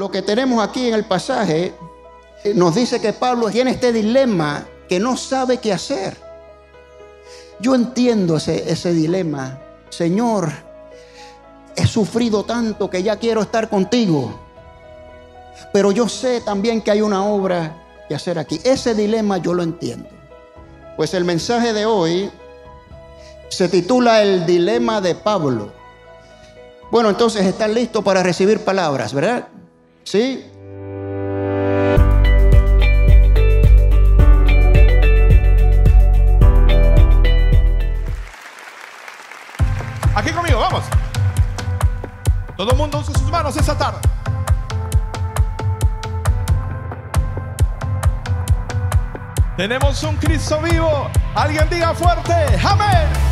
lo que tenemos aquí en el pasaje eh, nos dice que Pablo tiene este dilema que no sabe qué hacer. Yo entiendo ese, ese dilema. Señor, he sufrido tanto que ya quiero estar contigo. Pero yo sé también que hay una obra que hacer aquí. Ese dilema yo lo entiendo. Pues el mensaje de hoy se titula El dilema de Pablo. Bueno, entonces están listos para recibir palabras, ¿verdad? ¿Sí? Aquí conmigo, vamos. Todo el mundo usa sus manos esa tarde. Tenemos un Cristo vivo. Alguien diga fuerte, amén.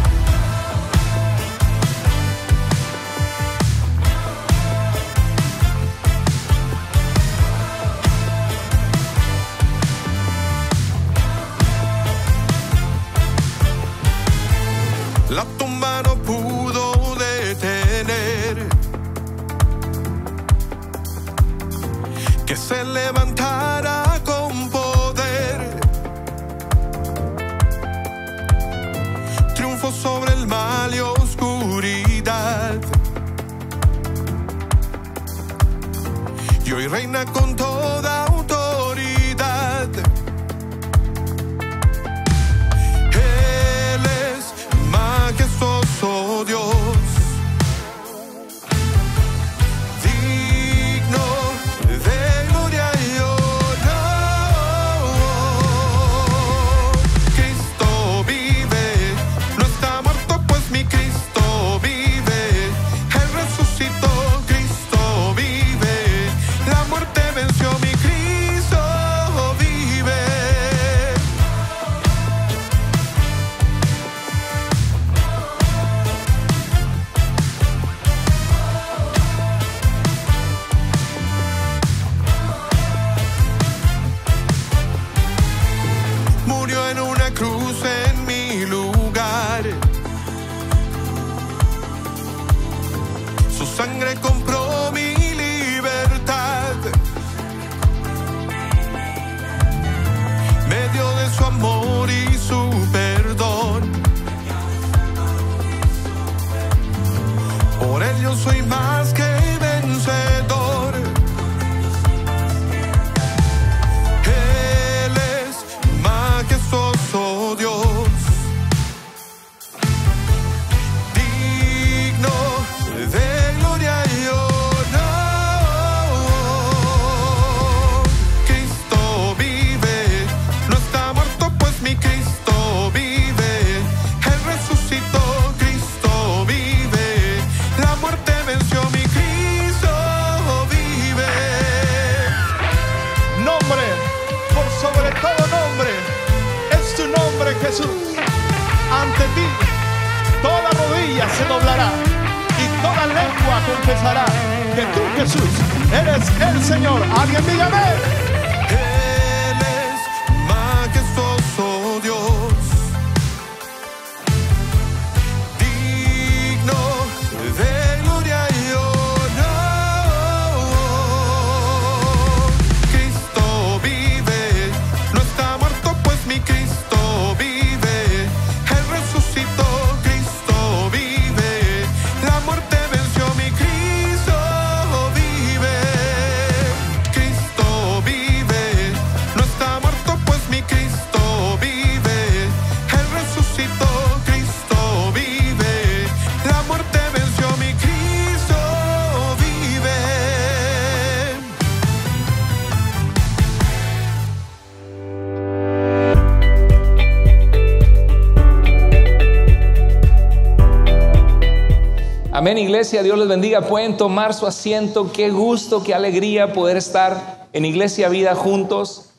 levantará con poder. Triunfo sobre el mal y oscuridad. Y hoy reina con todo. En iglesia, Dios les bendiga. Pueden tomar su asiento. Qué gusto, qué alegría poder estar en Iglesia Vida juntos.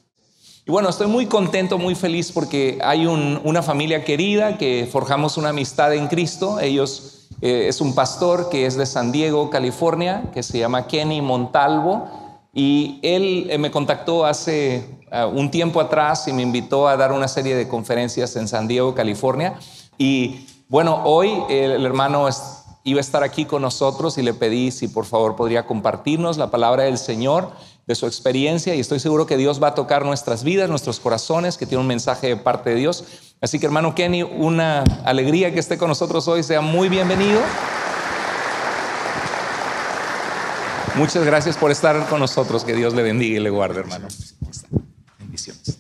Y bueno, estoy muy contento, muy feliz porque hay una familia querida que forjamos una amistad en Cristo. Ellos eh, es un pastor que es de San Diego, California, que se llama Kenny Montalvo. Y él eh, me contactó hace eh, un tiempo atrás y me invitó a dar una serie de conferencias en San Diego, California. Y bueno, hoy el, hermano es, iba a estar aquí con nosotros y le pedí si por favor podría compartirnos la palabra del Señor, de su experiencia y estoy seguro que Dios va a tocar nuestras vidas, nuestros corazones, que tiene un mensaje de parte de Dios. Así que hermano Kenny, una alegría que esté con nosotros hoy, sea muy bienvenido. Muchas gracias por estar con nosotros, que Dios le bendiga y le guarde, hermano. Bendiciones.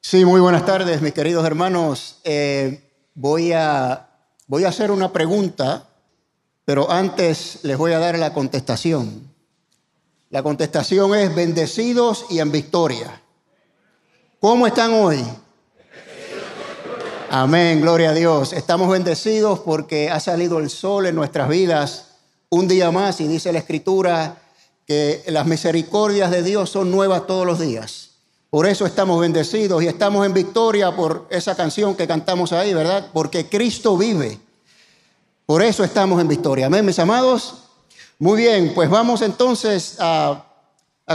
Sí, muy buenas tardes, mis queridos hermanos. Eh, voy a Voy a hacer una pregunta, pero antes les voy a dar la contestación. La contestación es bendecidos y en victoria. ¿Cómo están hoy? Amén, gloria a Dios. Estamos bendecidos porque ha salido el sol en nuestras vidas un día más y dice la escritura que las misericordias de Dios son nuevas todos los días. Por eso estamos bendecidos y estamos en victoria por esa canción que cantamos ahí, ¿verdad? Porque Cristo vive. Por eso estamos en victoria. Amén, mis amados. Muy bien, pues vamos entonces a,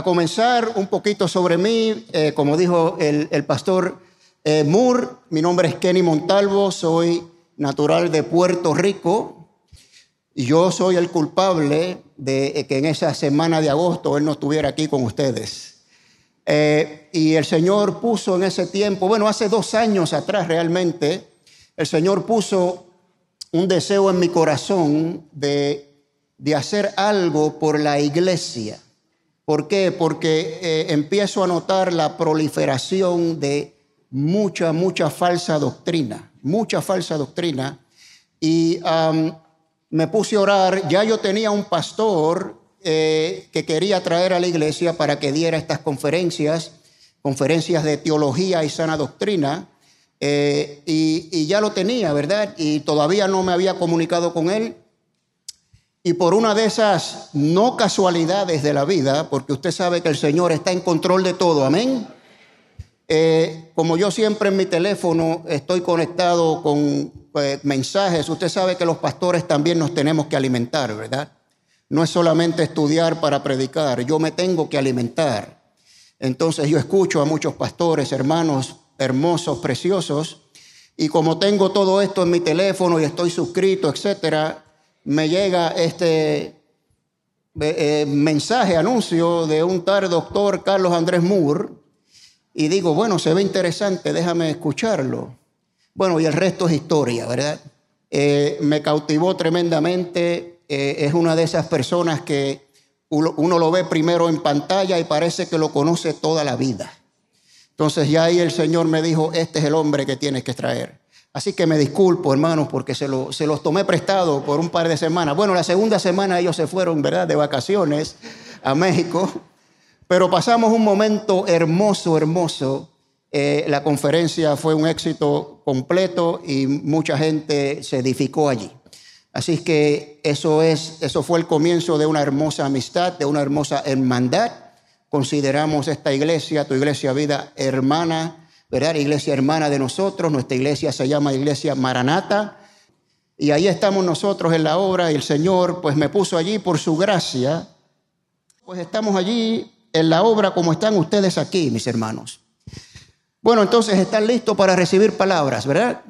comenzar un poquito sobre mí. Eh, como dijo el, pastor eh, Moore, mi nombre es Kenny Montalvo, soy natural de Puerto Rico, yo soy el culpable de que en esa semana de agosto él no estuviera aquí con ustedes. Eh, y el Señor puso en ese tiempo, bueno, hace dos años atrás realmente, el Señor puso un deseo en mi corazón de, hacer algo por la iglesia. ¿Por qué? Porque eh, empiezo a notar la proliferación de mucha, mucha falsa doctrina, mucha falsa doctrina. Y me puse a orar, ya yo tenía un pastor eh, que quería traer a la iglesia para que diera estas conferencias conferencias de teología y sana doctrina, eh, y, ya lo tenía, ¿verdad? Y todavía no me había comunicado con él. Y por una de esas no casualidades de la vida, porque usted sabe que el Señor está en control de todo, amén. Eh, como yo siempre en mi teléfono estoy conectado con eh, mensajes, usted sabe que los pastores también nos tenemos que alimentar, ¿verdad? No es solamente estudiar para predicar, yo me tengo que alimentar. Entonces yo escucho a muchos pastores, hermanos hermosos, preciosos, y como tengo todo esto en mi teléfono y estoy suscrito, etcétera, me llega este eh, eh, mensaje, anuncio de un tal doctor Carlos Andrés Moore, y digo, bueno, se ve interesante, déjame escucharlo. Bueno, y el resto es historia, ¿verdad? Eh, me cautivó tremendamente, es una de esas personas que uno lo ve primero en pantalla y parece que lo conoce toda la vida. Entonces ya ahí el Señor me dijo, este es el hombre que tienes que traer. Así que me disculpo, hermanos, porque se, los tomé prestado por un par de semanas. Bueno, la segunda semana ellos se fueron, ¿verdad?, de vacaciones a México. Pero pasamos un momento hermoso, hermoso. Eh, la conferencia fue un éxito completo y mucha gente se edificó allí. Así que eso, es, eso fue el comienzo de una hermosa amistad, de una hermosa hermandad. Consideramos esta iglesia, tu iglesia vida hermana, ¿verdad? Iglesia hermana de nosotros. Nuestra iglesia se llama Iglesia Maranata. Y ahí estamos nosotros en la obra y el Señor pues me puso allí por su gracia. Pues estamos allí en la obra como están ustedes aquí, mis hermanos. Bueno, entonces están listos para recibir palabras, ¿verdad?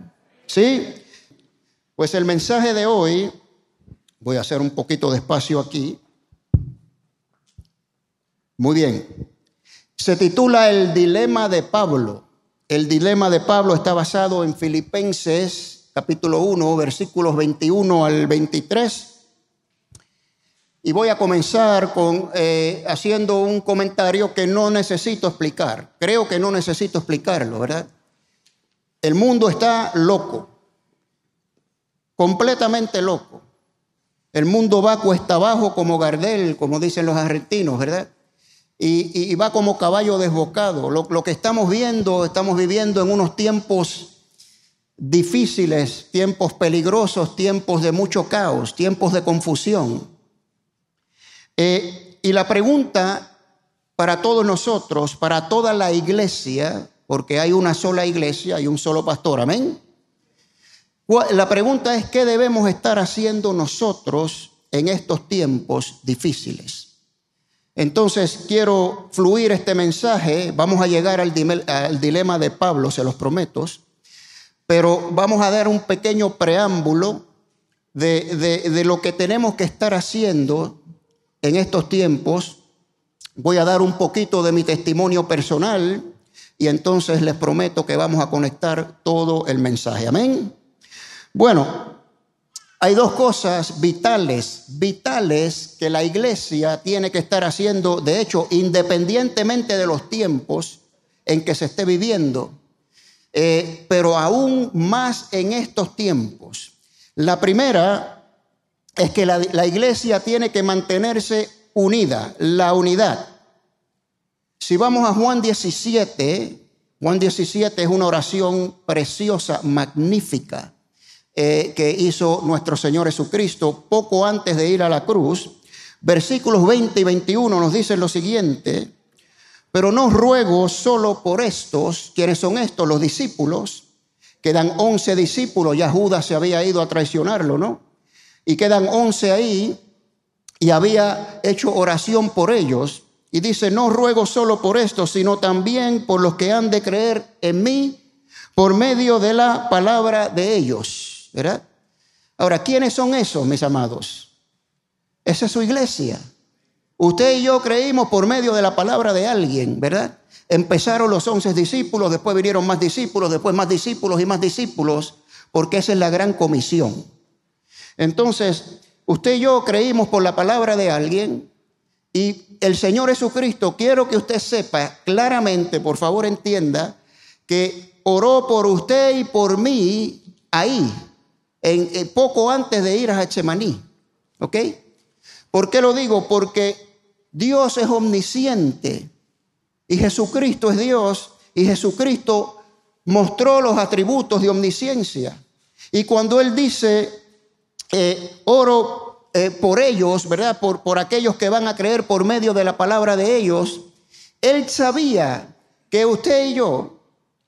Sí. Pues el mensaje de hoy, voy a hacer un poquito de espacio aquí. Muy bien. Se titula El dilema de Pablo. El dilema de Pablo está basado en Filipenses capítulo 1, versículos 21 al 23. Y voy a comenzar con, eh, haciendo un comentario que no necesito explicar. Creo que no necesito explicarlo, ¿verdad? El mundo está loco completamente loco. El mundo va cuesta abajo como Gardel, como dicen los argentinos, ¿verdad? Y, va como caballo desbocado. Lo, que estamos viendo, estamos viviendo en unos tiempos difíciles, tiempos peligrosos, tiempos de mucho caos, tiempos de confusión. Eh, y la pregunta para todos nosotros, para toda la iglesia, porque hay una sola iglesia, y un solo pastor, amén. La pregunta es qué debemos estar haciendo nosotros en estos tiempos difíciles. Entonces quiero fluir este mensaje, vamos a llegar al, dilema de Pablo, se los prometo, pero vamos a dar un pequeño preámbulo de lo que tenemos que estar haciendo en estos tiempos. Voy a dar un poquito de mi testimonio personal y entonces les prometo que vamos a conectar todo el mensaje. Amén. Bueno, hay dos cosas vitales, vitales que la iglesia tiene que estar haciendo, de hecho, independientemente de los tiempos en que se esté viviendo, eh, pero aún más en estos tiempos. La primera es que la, la iglesia tiene que mantenerse unida, la unidad. Si vamos a Juan 17, Juan 17 es una oración preciosa, magnífica eh, que hizo nuestro Señor Jesucristo poco antes de ir a la cruz. Versículos 20 y 21 nos dicen lo siguiente, pero no ruego solo por estos, quienes son estos, los discípulos, quedan 11 discípulos, ya Judas se había ido a traicionarlo, ¿no? Y quedan 11 ahí y había hecho oración por ellos. Y dice, no ruego solo por estos, sino también por los que han de creer en mí por medio de la palabra de ellos ¿verdad? Ahora, ¿quiénes son esos, mis amados? Esa es su iglesia. Usted y yo creímos por medio de la palabra de alguien, ¿verdad? Empezaron los once discípulos, después vinieron más discípulos, después más discípulos y más discípulos, porque esa es la gran comisión. Entonces, usted y yo creímos por la palabra de alguien y el Señor Jesucristo, quiero que usted sepa claramente, por favor entienda, que oró por usted y por mí ahí, eh, poco antes de ir a Getsemaní. ¿Ok? ¿Por qué lo digo? Porque Dios es omnisciente y Jesucristo es Dios y Jesucristo mostró los atributos de omnisciencia. Y cuando Él dice, eh, oro eh, por ellos, ¿verdad? Por, por aquellos que van a creer por medio de la palabra de ellos, Él sabía que usted y yo,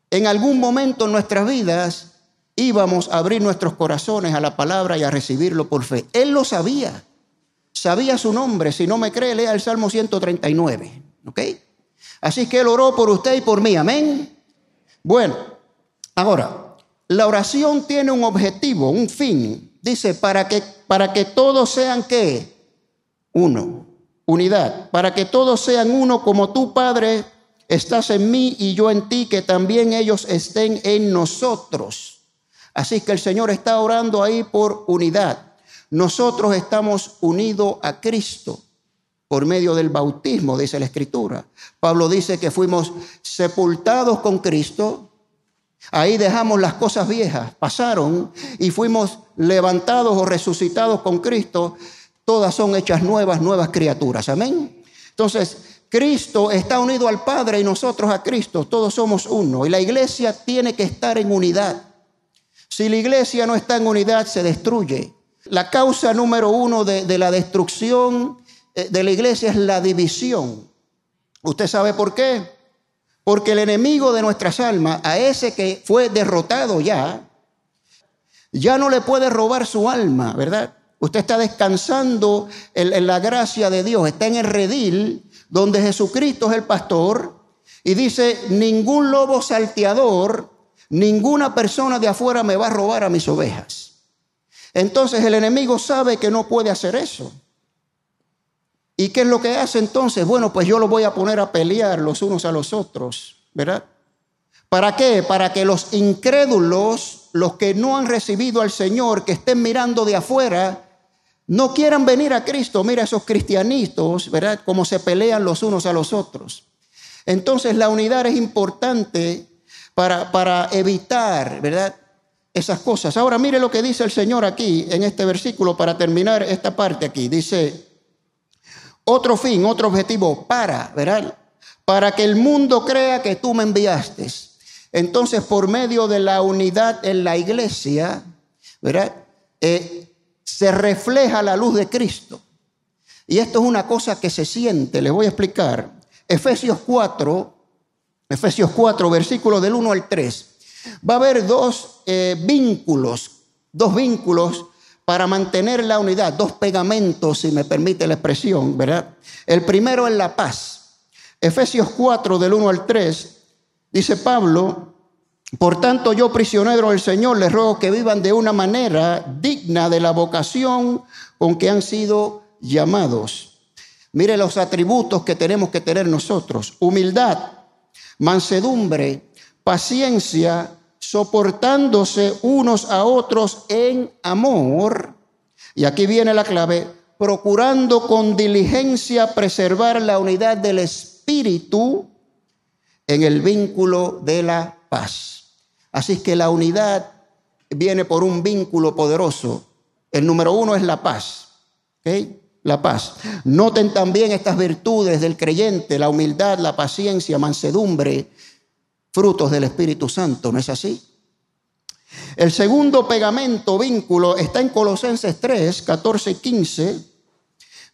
en algún momento en nuestras vidas, íbamos a abrir nuestros corazones a la palabra y a recibirlo por fe. Él lo sabía. Sabía su nombre. Si no me cree, lea el Salmo 139. ¿Ok? Así que Él oró por usted y por mí. Amén. Bueno, ahora, la oración tiene un objetivo, un fin. Dice, para que, para que todos sean qué? Uno, unidad. Para que todos sean uno como tú, Padre, estás en mí y yo en ti, que también ellos estén en nosotros Así que el Señor está orando ahí por unidad. Nosotros estamos unidos a Cristo por medio del bautismo, dice la Escritura. Pablo dice que fuimos sepultados con Cristo. Ahí dejamos las cosas viejas, pasaron y fuimos levantados o resucitados con Cristo. Todas son hechas nuevas, nuevas criaturas. Amén. Entonces, Cristo está unido al Padre y nosotros a Cristo. Todos somos uno. Y la iglesia tiene que estar en unidad. Si la iglesia no está en unidad, se destruye. La causa número uno de, la destrucción eh, de la iglesia es la división. ¿Usted sabe por qué? Porque el enemigo de nuestras almas, a ese que fue derrotado ya, ya no le puede robar su alma, ¿verdad? Usted está descansando en, en, la gracia de Dios, está en el redil donde Jesucristo es el pastor y dice, ningún lobo salteador Ninguna persona de afuera me va a robar a mis ovejas. Entonces el enemigo sabe que no puede hacer eso. ¿Y qué es lo que hace entonces? Bueno, pues yo los voy a poner a pelear los unos a los otros, ¿verdad? ¿Para qué? Para que los incrédulos, los que no han recibido al Señor, que estén mirando de afuera, no quieran venir a Cristo. Mira esos cristianitos, ¿verdad? Cómo se pelean los unos a los otros. Entonces la unidad es importante para, evitar, ¿verdad? Esas cosas. Ahora mire lo que dice el Señor aquí en este versículo para terminar esta parte aquí. Dice, otro fin, otro objetivo, para, ¿verdad? Para que el mundo crea que tú me enviaste. Entonces, por medio de la unidad en la iglesia, ¿verdad? Eh, se refleja la luz de Cristo. Y esto es una cosa que se siente, les voy a explicar. Efesios 4, Efesios 4, versículos del 1 al 3, va a haber dos eh, vínculos, dos vínculos para mantener la unidad, dos pegamentos, si me permite la expresión, ¿verdad? El primero es la paz. Efesios 4, del 1 al 3, dice Pablo, por tanto yo prisionero del Señor les ruego que vivan de una manera digna de la vocación con que han sido llamados. Mire los atributos que tenemos que tener nosotros. Humildad, mansedumbre, paciencia, soportándose unos a otros en amor. Y aquí viene la clave, procurando con diligencia preservar la unidad del espíritu en el vínculo de la paz. Así que la unidad viene por un vínculo poderoso. El número uno es la paz la paz. Noten también estas virtudes del creyente, la humildad, la paciencia, mansedumbre, frutos del Espíritu Santo, ¿no es así? El segundo pegamento, vínculo, está en Colosenses 3, 14 y 15.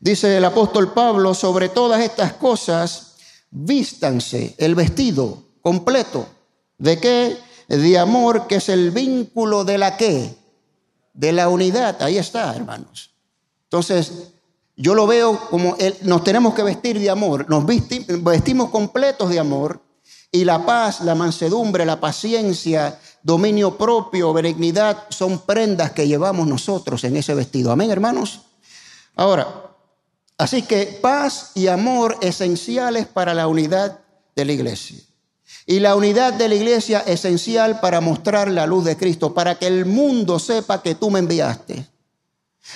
Dice el apóstol Pablo, sobre todas estas cosas, vístanse el vestido completo. ¿De qué? De amor, que es el vínculo de la qué? De la unidad. Ahí está, hermanos. Entonces, yo lo veo como nos tenemos que vestir de amor, nos vestimos completos de amor y la paz, la mansedumbre, la paciencia, dominio propio, benignidad son prendas que llevamos nosotros en ese vestido. Amén, hermanos. Ahora, así que paz y amor esenciales para la unidad de la iglesia. Y la unidad de la iglesia esencial para mostrar la luz de Cristo, para que el mundo sepa que tú me enviaste.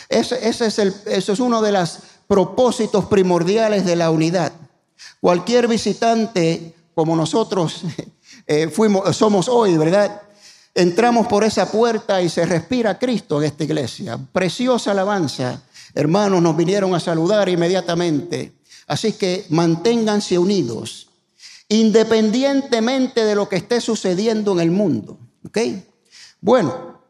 Ese, es, uno de los propósitos primordiales de la unidad. Cualquier visitante como nosotros eh, fuimos, somos hoy, ¿verdad? Entramos por esa puerta y se respira Cristo en esta iglesia. Preciosa alabanza. Hermanos nos vinieron a saludar inmediatamente. Así que manténganse unidos, independientemente de lo que esté sucediendo en el mundo. ¿Ok? Bueno,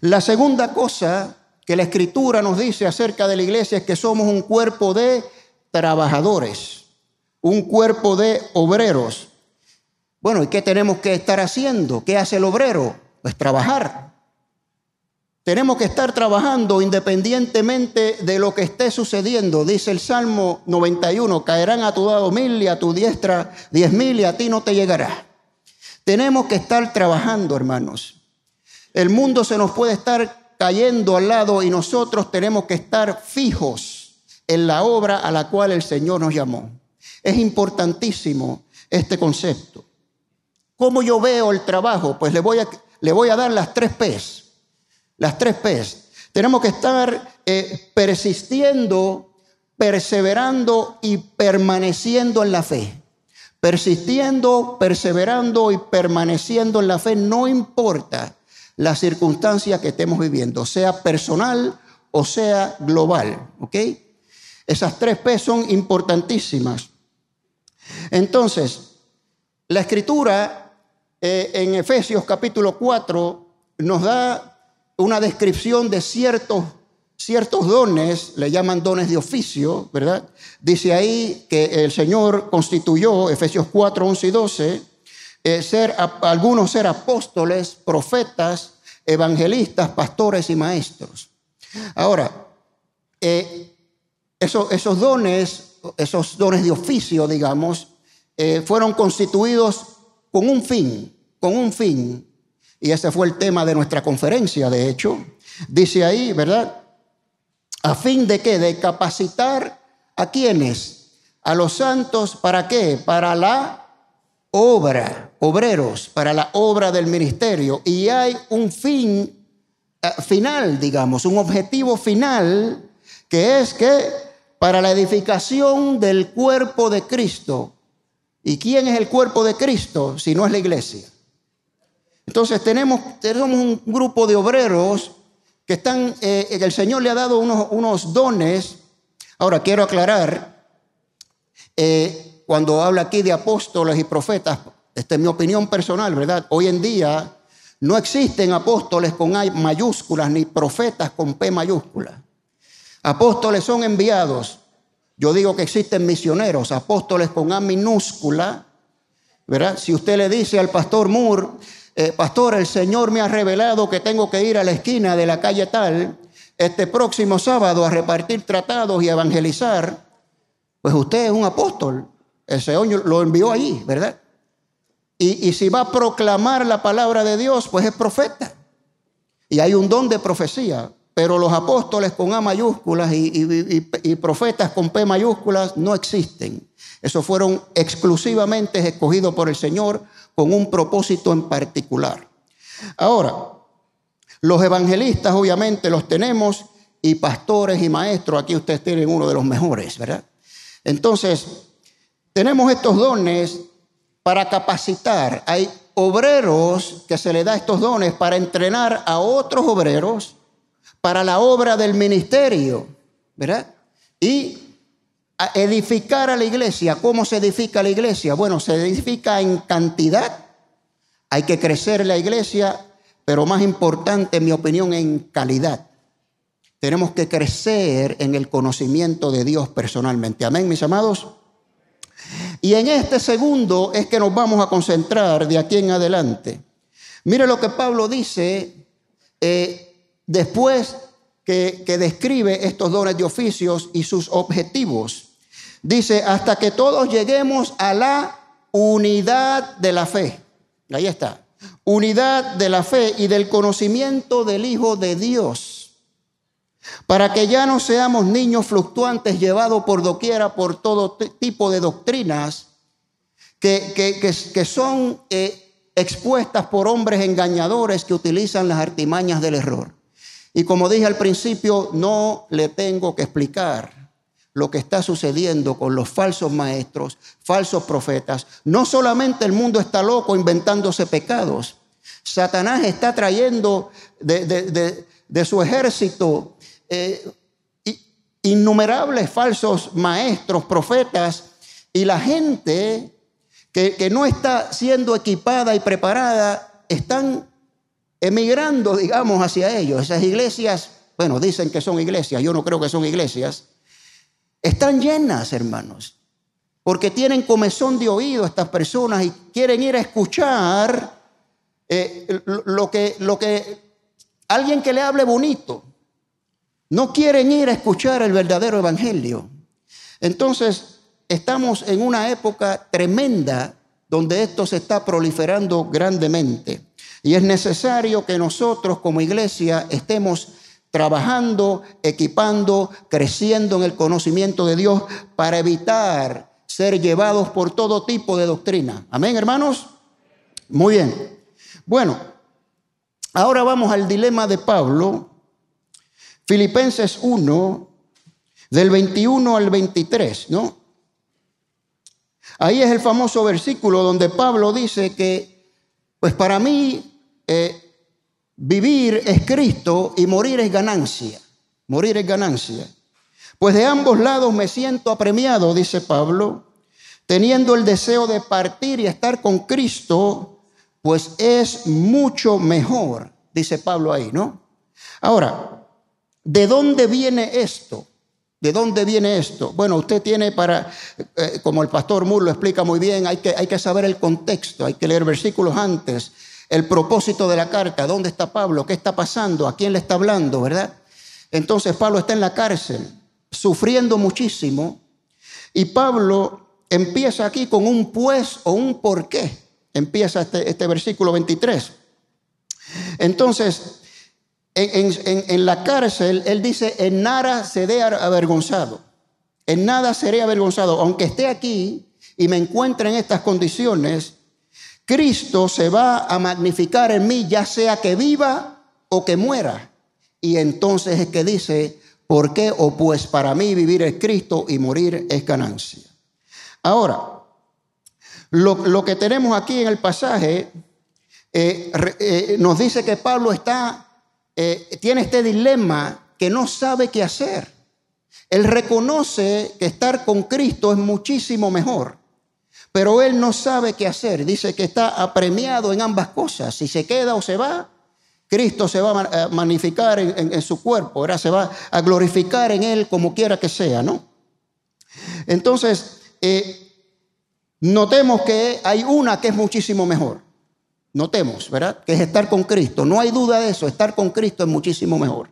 la segunda cosa que la escritura nos dice acerca de la iglesia es que somos un cuerpo de trabajadores, un cuerpo de obreros. Bueno, ¿y qué tenemos que estar haciendo? ¿Qué hace el obrero? Pues trabajar. Tenemos que estar trabajando independientemente de lo que esté sucediendo. Dice el Salmo 91, caerán a tu lado mil y a tu diestra diez mil y a ti no te llegará. Tenemos que estar trabajando, hermanos. El mundo se nos puede estar cayendo al lado y nosotros tenemos que estar fijos en la obra a la cual el Señor nos llamó. Es importantísimo este concepto. ¿Cómo yo veo el trabajo? Pues le voy a, le voy a dar las tres P's. Las tres P's. Tenemos que estar eh, persistiendo, perseverando y permaneciendo en la fe. Persistiendo, perseverando y permaneciendo en la fe, no importa la circunstancia que estemos viviendo, sea personal o sea global. ¿Ok? Esas tres P son importantísimas. Entonces, la escritura eh, en Efesios capítulo 4 nos da una descripción de ciertos, ciertos dones, le llaman dones de oficio, ¿verdad? Dice ahí que el Señor constituyó, Efesios 4, 11 y 12, eh, ser, algunos ser apóstoles, profetas, evangelistas, pastores y maestros. Ahora, eh, esos, dones, esos dones de oficio, digamos, eh, fueron constituidos con un fin, con un fin. Y ese fue el tema de nuestra conferencia, de hecho. Dice ahí, ¿verdad? ¿A fin de qué? De capacitar a quienes, a los santos, ¿para qué? Para la obra, obreros para la obra del ministerio y hay un fin eh, final, digamos, un objetivo final que es que para la edificación del cuerpo de Cristo. ¿Y quién es el cuerpo de Cristo si no es la iglesia? Entonces tenemos, tenemos un grupo de obreros que están, eh, el Señor le ha dado unos, unos dones. Ahora quiero aclarar, eh, cuando habla aquí de apóstoles y profetas, esta es mi opinión personal, ¿verdad? Hoy en día no existen apóstoles con A mayúsculas ni profetas con P mayúscula. Apóstoles son enviados. Yo digo que existen misioneros, apóstoles con A minúscula. ¿Verdad? Si usted le dice al pastor Moore, eh, pastor, el Señor me ha revelado que tengo que ir a la esquina de la calle tal este próximo sábado a repartir tratados y evangelizar, pues usted es un apóstol. El Señor lo envió allí, ¿verdad? Y, si va a proclamar la palabra de Dios, pues es profeta. Y hay un don de profecía. Pero los apóstoles con A mayúsculas y, y profetas con P mayúsculas no existen. Esos fueron exclusivamente escogidos por el Señor con un propósito en particular. Ahora, los evangelistas obviamente los tenemos y pastores y maestros, aquí ustedes tienen uno de los mejores, ¿verdad? Entonces, tenemos estos dones para capacitar. Hay obreros que se le da estos dones para entrenar a otros obreros para la obra del ministerio, ¿verdad? Y edificar a la iglesia. ¿Cómo se edifica la iglesia? Bueno, se edifica en cantidad. Hay que crecer la iglesia, pero más importante, en mi opinión, en calidad. Tenemos que crecer en el conocimiento de Dios personalmente. Amén, mis amados. Y en este segundo es que nos vamos a concentrar de aquí en adelante. Mire lo que Pablo dice eh, después que, que describe estos dones de oficios y sus objetivos. Dice, hasta que todos lleguemos a la unidad de la fe. Ahí está. Unidad de la fe y del conocimiento del Hijo de Dios para que ya no seamos niños fluctuantes llevados por doquiera por todo tipo de doctrinas que, que, son eh, expuestas por hombres engañadores que utilizan las artimañas del error. Y como dije al principio, no le tengo que explicar lo que está sucediendo con los falsos maestros, falsos profetas. No solamente el mundo está loco inventándose pecados, Satanás está trayendo de su ejército eh, innumerables falsos maestros, profetas, y la gente que, no está siendo equipada y preparada, están emigrando, digamos, hacia ellos. Esas iglesias, bueno, dicen que son iglesias, yo no creo que son iglesias, están llenas, hermanos, porque tienen comezón de oído estas personas y quieren ir a escuchar eh, lo, que, lo que alguien que le hable bonito, no quieren ir a escuchar el verdadero evangelio. Entonces, estamos en una época tremenda donde esto se está proliferando grandemente. Y es necesario que nosotros como iglesia estemos trabajando, equipando, creciendo en el conocimiento de Dios para evitar ser llevados por todo tipo de doctrina. Amén, hermanos. Muy bien. Bueno, ahora vamos al dilema de Pablo Filipenses 1, del 21 al 23, ¿no? Ahí es el famoso versículo donde Pablo dice que, pues para mí, eh, vivir es Cristo y morir es ganancia. Morir es ganancia. Pues de ambos lados me siento apremiado, dice Pablo, teniendo el deseo de partir y estar con Cristo, pues es mucho mejor, dice Pablo ahí, ¿no? Ahora, ¿De dónde viene esto? ¿De dónde viene esto? Bueno, usted tiene para, eh, como el pastor Moore lo explica muy bien, hay que, hay que saber el contexto, hay que leer versículos antes, el propósito de la carta, dónde está Pablo, qué está pasando, a quién le está hablando, ¿verdad? Entonces Pablo está en la cárcel, sufriendo muchísimo, y Pablo empieza aquí con un pues o un por qué. Empieza este, este versículo 23. Entonces, en, la cárcel, él dice, en nada seré avergonzado, en nada seré avergonzado, aunque esté aquí y me encuentre en estas condiciones, Cristo se va a magnificar en mí, ya sea que viva o que muera. Y entonces es que dice, ¿por qué? O pues para mí vivir es Cristo y morir es ganancia. Ahora, lo, que tenemos aquí en el pasaje eh, eh, nos dice que Pablo está eh, tiene este dilema que no sabe qué hacer. Él reconoce que estar con Cristo es muchísimo mejor, pero él no sabe qué hacer. Dice que está apremiado en ambas cosas. Si se queda o se va, Cristo se va a magnificar en, su cuerpo, se va a glorificar en él como quiera que sea, ¿no? Entonces, eh, notemos que hay una que es muchísimo mejor. Notemos, ¿verdad? Que es estar con Cristo. No hay duda de eso. Estar con Cristo es muchísimo mejor.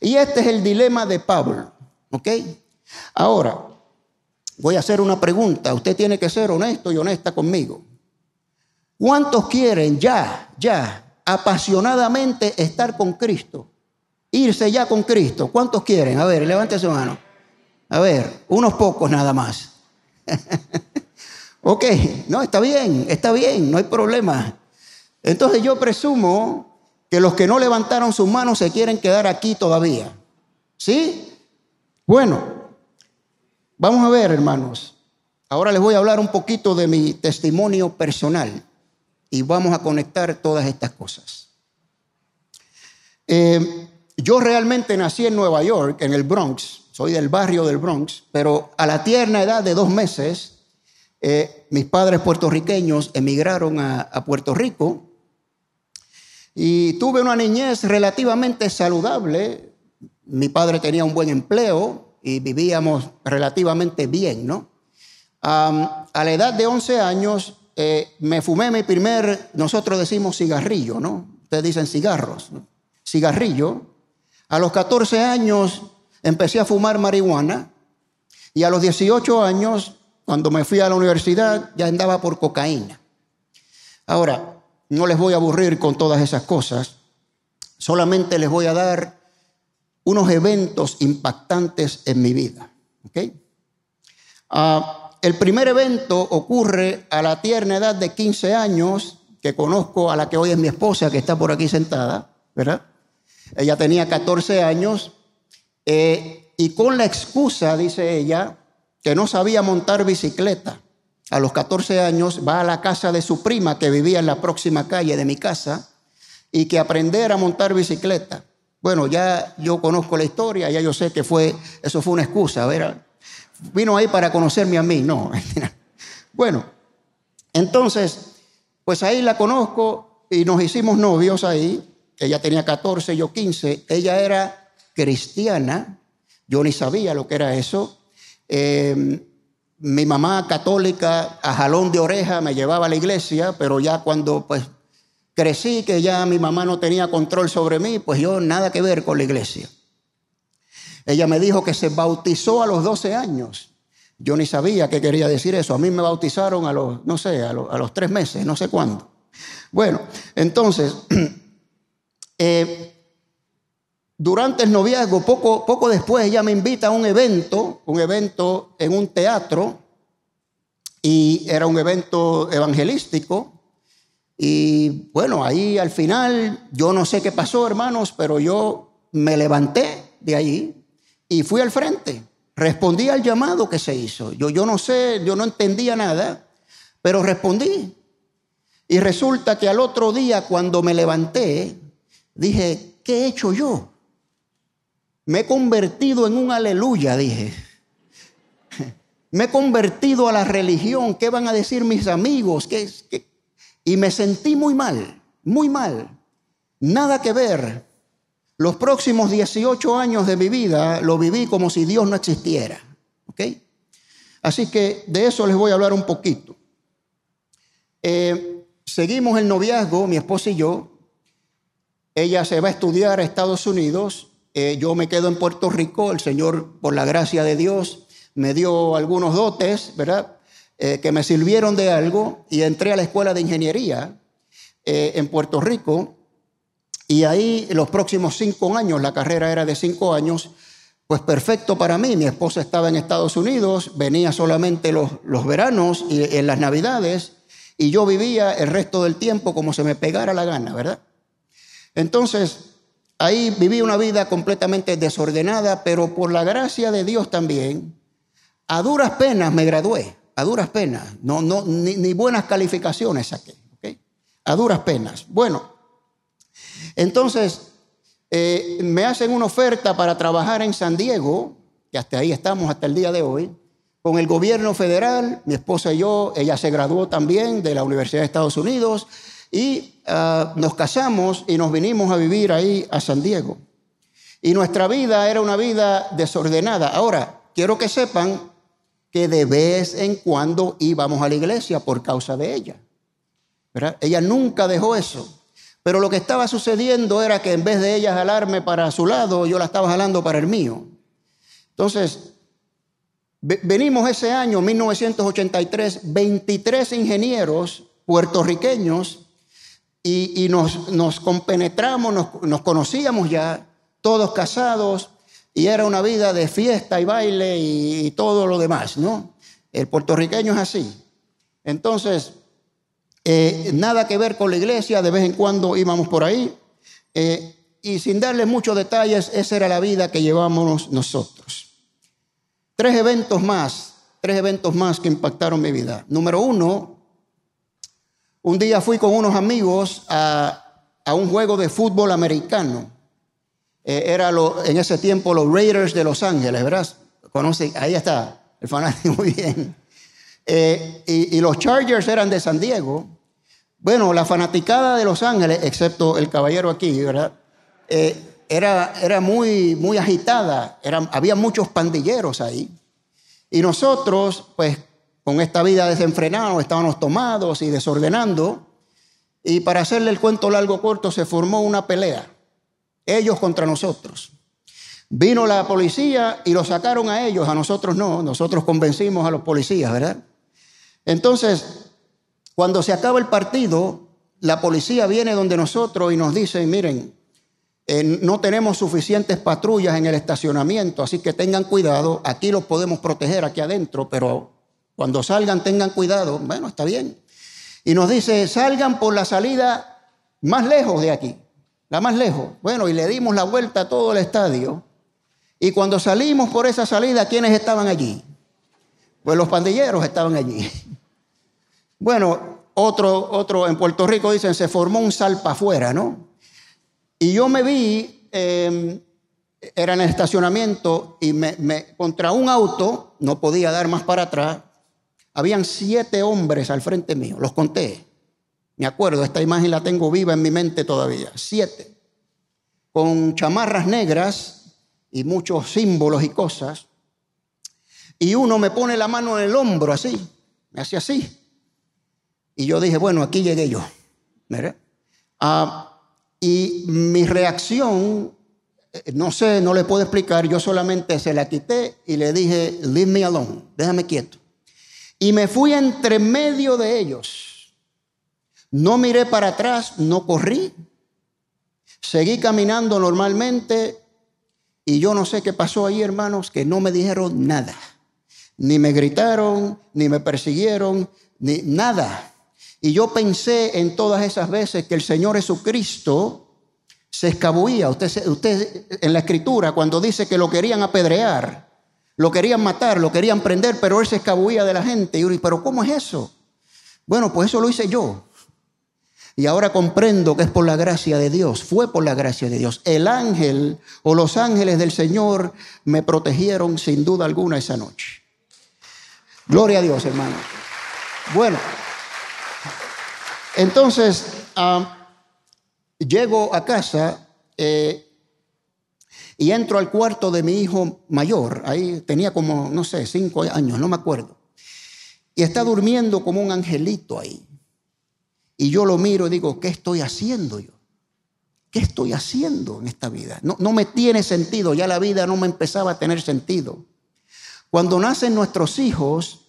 Y este es el dilema de Pablo. ¿Ok? Ahora, voy a hacer una pregunta. Usted tiene que ser honesto y honesta conmigo. ¿Cuántos quieren ya, ya, apasionadamente estar con Cristo? Irse ya con Cristo. ¿Cuántos quieren? A ver, levante su mano. A ver, unos pocos nada más. ok, no, está bien, está bien, no hay problema. Entonces yo presumo que los que no levantaron sus manos se quieren quedar aquí todavía. ¿Sí? Bueno, vamos a ver, hermanos. Ahora les voy a hablar un poquito de mi testimonio personal y vamos a conectar todas estas cosas. Eh, yo realmente nací en Nueva York, en el Bronx, soy del barrio del Bronx, pero a la tierna edad de dos meses, eh, mis padres puertorriqueños emigraron a Puerto Rico y tuve una niñez relativamente saludable. Mi padre tenía un buen empleo y vivíamos relativamente bien, ¿no? a la edad de 11 años eh, me fumé mi primer, nosotros decimos cigarrillo, ¿no? Ustedes dicen cigarros, cigarrillo. A los 14 años empecé a fumar marihuana y a los 18 años, cuando me fui a la universidad, ya andaba por cocaína. Ahora, no les voy a aburrir con todas esas cosas. Solamente les voy a dar unos eventos impactantes en mi vida. Ah, el primer evento ocurre a la tierna edad de 15 años, que conozco a la que hoy es mi esposa, que está por aquí sentada, ¿verdad? Ella tenía 14 años eh, y con la excusa, dice ella, que no sabía montar bicicleta. A los 14 años va a la casa de su prima que vivía en la próxima calle de mi casa y que aprender a montar bicicleta. Bueno, ya yo conozco la historia, ya yo sé que fue, eso fue una excusa. A vino ahí para conocerme a mí, no. bueno, entonces, pues ahí la conozco y nos hicimos novios ahí. Ella tenía 14, yo 15. Ella era cristiana, yo ni sabía lo que era eso. Eh, mi mamá católica a jalón de oreja me llevaba a la iglesia, pero ya cuando pues crecí, que ya mi mamá no tenía control sobre mí, pues yo nada que ver con la iglesia. Ella me dijo que se bautizó a los 12 años. Yo ni sabía qué quería decir eso. A mí me bautizaron a los, no sé, a los, tres meses, no sé cuándo. Bueno, entonces, eh, durante el noviazgo, poco, poco después, ella me invita a un evento, un evento en un teatro, y era un evento evangelístico. Y bueno, ahí al final, yo no sé qué pasó, hermanos, pero yo me levanté de allí y fui al frente. Respondí al llamado que se hizo. Yo, yo no sé, yo no entendía nada, pero respondí. Y resulta que al otro día, cuando me levanté, dije, ¿qué he hecho yo? Me he convertido en un aleluya, dije. Me he convertido a la religión. ¿Qué van a decir mis amigos? ¿Qué, Y me sentí muy mal, muy mal. Nada que ver. Los próximos 18 años de mi vida lo viví como si Dios no existiera. ¿Ok? Así que de eso les voy a hablar un poquito. Eh, seguimos el noviazgo, mi esposa y yo. Ella se va a estudiar a Estados Unidos eh, yo me quedo en Puerto Rico, el Señor, por la gracia de Dios, me dio algunos dotes, ¿verdad? Eh, que me sirvieron de algo y entré a la escuela de ingeniería eh, en Puerto Rico y ahí los próximos cinco años, la carrera era de cinco años, pues perfecto para mí. Mi esposa estaba en Estados Unidos, venía solamente los, los veranos y en las navidades y yo vivía el resto del tiempo como se me pegara la gana, ¿verdad? Entonces, Ahí viví una vida completamente desordenada, pero por la gracia de Dios también, a duras penas me gradué, a duras penas, no, no, ni, buenas calificaciones saqué, a duras penas. Bueno, entonces eh, me hacen una oferta para trabajar en San Diego, que hasta ahí estamos hasta el día de hoy, con el gobierno federal, mi esposa y yo, ella se graduó también de la Universidad de Estados Unidos, y ah, nos casamos y nos vinimos a vivir ahí a San Diego. Y nuestra vida era una vida desordenada. Ahora, quiero que sepan que de vez en cuando íbamos a la iglesia por causa de ella. Ella nunca dejó eso. Pero lo que estaba sucediendo era que en vez de ella jalarme para su lado, yo la estaba jalando para el mío. Entonces, venimos ese año, 1983, 23 ingenieros puertorriqueños y, nos, compenetramos, nos, conocíamos ya, todos casados, y era una vida de fiesta y baile y, todo lo demás, ¿no? El puertorriqueño es así. Entonces, eh, nada que ver con la iglesia, de vez en cuando íbamos por ahí, eh, y sin darles muchos detalles, esa era la vida que llevábamos nosotros. Tres eventos más, tres eventos más que impactaron mi vida. Número uno, un día fui con unos amigos a, un juego de fútbol americano. Eh, era en ese tiempo los Raiders de Los Ángeles, ¿verdad? Conoce, ahí está, el fanático, muy bien. Eh, y, los Chargers eran de San Diego. Bueno, la fanaticada de Los Ángeles, excepto el caballero aquí, ¿verdad? Eh, era, era, muy, muy agitada, había muchos pandilleros ahí. Y nosotros, pues con esta vida desenfrenada, estábamos tomados y desordenando. Y para hacerle el cuento largo corto, se formó una pelea, ellos contra nosotros. Vino la policía y lo sacaron a ellos, a nosotros no, nosotros convencimos a los policías, ¿verdad? Entonces, cuando se acaba el partido, la policía viene donde nosotros y nos dice, miren, eh, no tenemos suficientes patrullas en el estacionamiento, así que tengan cuidado, aquí los podemos proteger, aquí adentro, pero cuando salgan tengan cuidado. Bueno, está bien. Y nos dice, salgan por la salida más lejos de aquí, la más lejos. Bueno, y le dimos la vuelta a todo el estadio. Y cuando salimos por esa salida, ¿quiénes estaban allí? Pues los pandilleros estaban allí. Bueno, otro, otro en Puerto Rico dicen, se formó un salpa afuera, ¿no? Y yo me vi, em, era en el estacionamiento, y me, contra un auto, no podía dar más para atrás, habían siete hombres al frente mío, los conté. Me acuerdo, esta imagen la tengo viva en mi mente todavía. Siete. Con chamarras negras y muchos símbolos y cosas. Y uno me pone la mano en el hombro así, me hace así. Y yo dije, bueno, aquí llegué yo. Ah, y mi reacción, eh, no sé, no le puedo explicar, yo solamente se la quité y le dije, leave me alone, déjame quieto. Y me fui entre medio de ellos. No miré para atrás, no corrí. Seguí caminando normalmente y yo no sé qué pasó ahí, hermanos, que no me dijeron nada. Ni me gritaron, ni me persiguieron, ni nada. Y yo pensé en todas esas veces que el Señor Jesucristo se escabullía. Usted, usted en la escritura, cuando dice que lo querían apedrear, lo querían matar, lo querían prender, pero él se escabullía de la gente. Y yo, pero ¿cómo es eso? Bueno, pues eso lo hice yo. Y ahora comprendo que es por la gracia de Dios, fue por la gracia de Dios. El ángel o los ángeles del Señor me protegieron sin duda alguna esa noche. Gloria a Dios, hermano. Bueno, entonces ah, llego a casa, eh, y entro al cuarto de mi hijo mayor, ahí tenía como, no sé, cinco años, no me acuerdo. Y está durmiendo como un angelito ahí. Y yo lo miro y digo, ¿qué estoy haciendo yo? ¿Qué estoy haciendo en esta vida? No, no me tiene sentido, ya la vida no me empezaba a tener sentido. Cuando nacen nuestros hijos,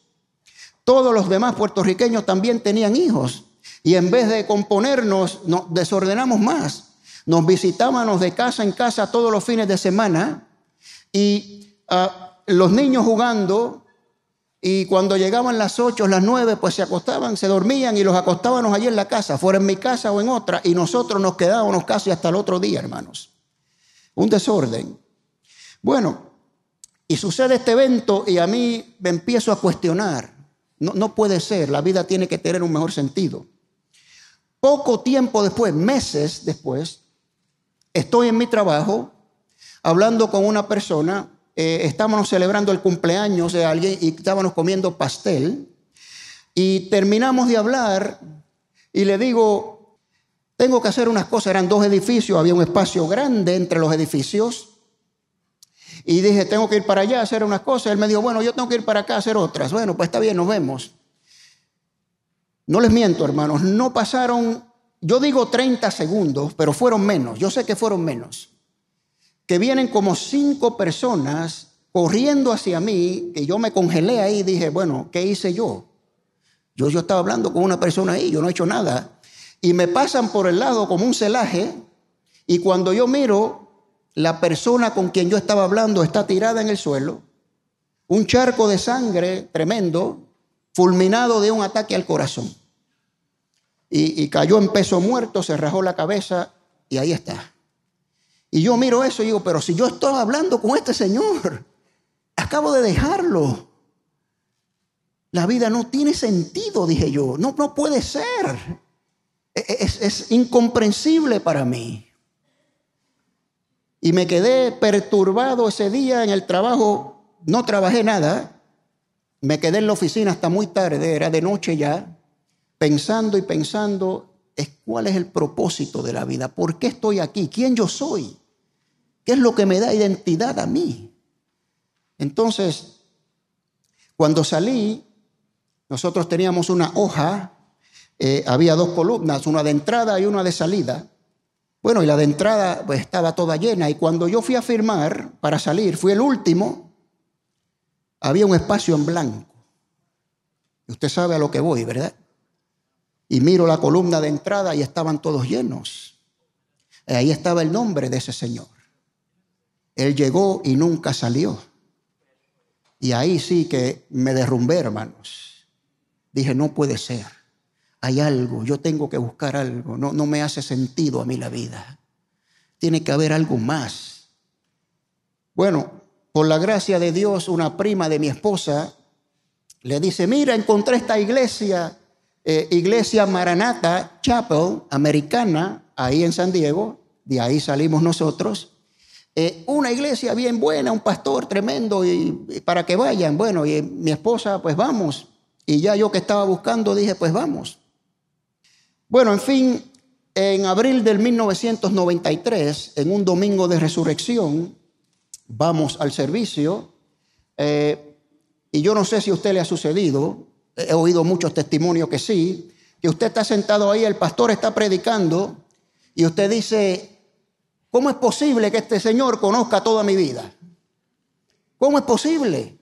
todos los demás puertorriqueños también tenían hijos. Y en vez de componernos, nos desordenamos más. Nos visitábamos de casa en casa todos los fines de semana y ah, los niños jugando y cuando llegaban las 8, las 9, pues se acostaban, se dormían y los acostábamos allí en la casa, fuera en mi casa o en otra, y nosotros nos quedábamos casi hasta el otro día, hermanos. Un desorden. Bueno, y sucede este evento y a mí me empiezo a cuestionar. No, no puede ser, la vida tiene que tener un mejor sentido. Poco tiempo después, meses después, Estoy en mi trabajo hablando con una persona, eh, estábamos celebrando el cumpleaños de alguien y estábamos comiendo pastel y terminamos de hablar y le digo, tengo que hacer unas cosas, eran dos edificios, había un espacio grande entre los edificios y dije, tengo que ir para allá a hacer unas cosas, él me dijo, bueno, yo tengo que ir para acá a hacer otras, bueno, pues está bien, nos vemos. No les miento, hermanos, no pasaron yo digo 30 segundos, pero fueron menos, yo sé que fueron menos, que vienen como cinco personas corriendo hacia mí, que yo me congelé ahí y dije, bueno, ¿qué hice yo? Yo, yo estaba hablando con una persona ahí, yo no he hecho nada. Y me pasan por el lado como un celaje y cuando yo miro, la persona con quien yo estaba hablando está tirada en el suelo, un charco de sangre tremendo, fulminado de un ataque al corazón y, cayó en peso muerto, se rajó la cabeza y ahí está. Y yo miro eso y digo, pero si yo estoy hablando con este señor, acabo de dejarlo. La vida no tiene sentido, dije yo. No, no puede ser. E, e, es, incomprensible para mí. Y me quedé perturbado ese día en el trabajo. No trabajé nada. Me quedé en la oficina hasta muy tarde, era de noche ya pensando y pensando es cuál es el propósito de la vida, por qué estoy aquí, quién yo soy, qué es lo que me da identidad a mí. Entonces, cuando salí, nosotros teníamos una hoja, eh, había dos columnas, una de entrada y una de salida. Bueno, y la de entrada pues, estaba toda llena y cuando yo fui a firmar para salir, fui el último, había un espacio en blanco. usted sabe a lo que voy, ¿verdad? Y miro la columna de entrada y estaban todos llenos. Ahí estaba el nombre de ese señor. Él llegó y nunca salió. Y ahí sí que me derrumbé, hermanos. Dije, no puede ser. Hay algo, yo tengo que buscar algo. No, me hace sentido a mí la vida. Tiene que haber algo más. Bueno, por la gracia de Dios, una prima de mi esposa le dice, mira, encontré esta iglesia eh, iglesia Maranata Chapel americana, ahí en San Diego, de ahí salimos nosotros. Eh, una iglesia bien buena, un pastor tremendo, y, para que vayan. Bueno, y mi esposa, pues vamos. Y ya yo que estaba buscando dije, pues vamos. Bueno, en fin, en abril del 1993, en un domingo de resurrección, vamos al servicio. Eh, y yo no sé si a usted le ha sucedido, he oído muchos testimonios que sí, que usted está sentado ahí, el pastor está predicando y usted dice, ¿cómo es posible que este Señor conozca toda mi vida? ¿Cómo es posible?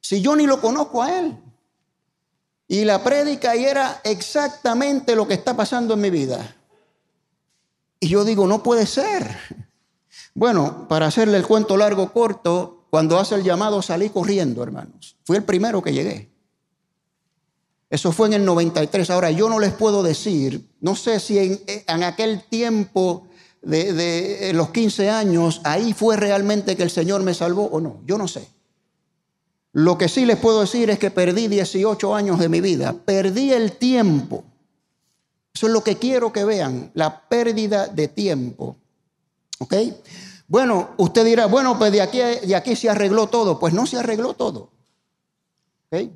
Si yo ni lo conozco a Él. Y la prédica y era exactamente lo que está pasando en mi vida. Y yo digo, no puede ser. Bueno, para hacerle el cuento largo corto, cuando hace el llamado salí corriendo, hermanos. Fui el primero que llegué. Eso fue en el 93. Ahora, yo no les puedo decir, no sé si en, aquel tiempo de, los 15 años, ahí fue realmente que el Señor me salvó o no. Yo no sé. Lo que sí les puedo decir es que perdí 18 años de mi vida. Perdí el tiempo. Eso es lo que quiero que vean, la pérdida de tiempo. ¿Ok? Bueno, usted dirá, bueno, pues de aquí, de aquí se arregló todo. Pues no se arregló todo. ¿Ok?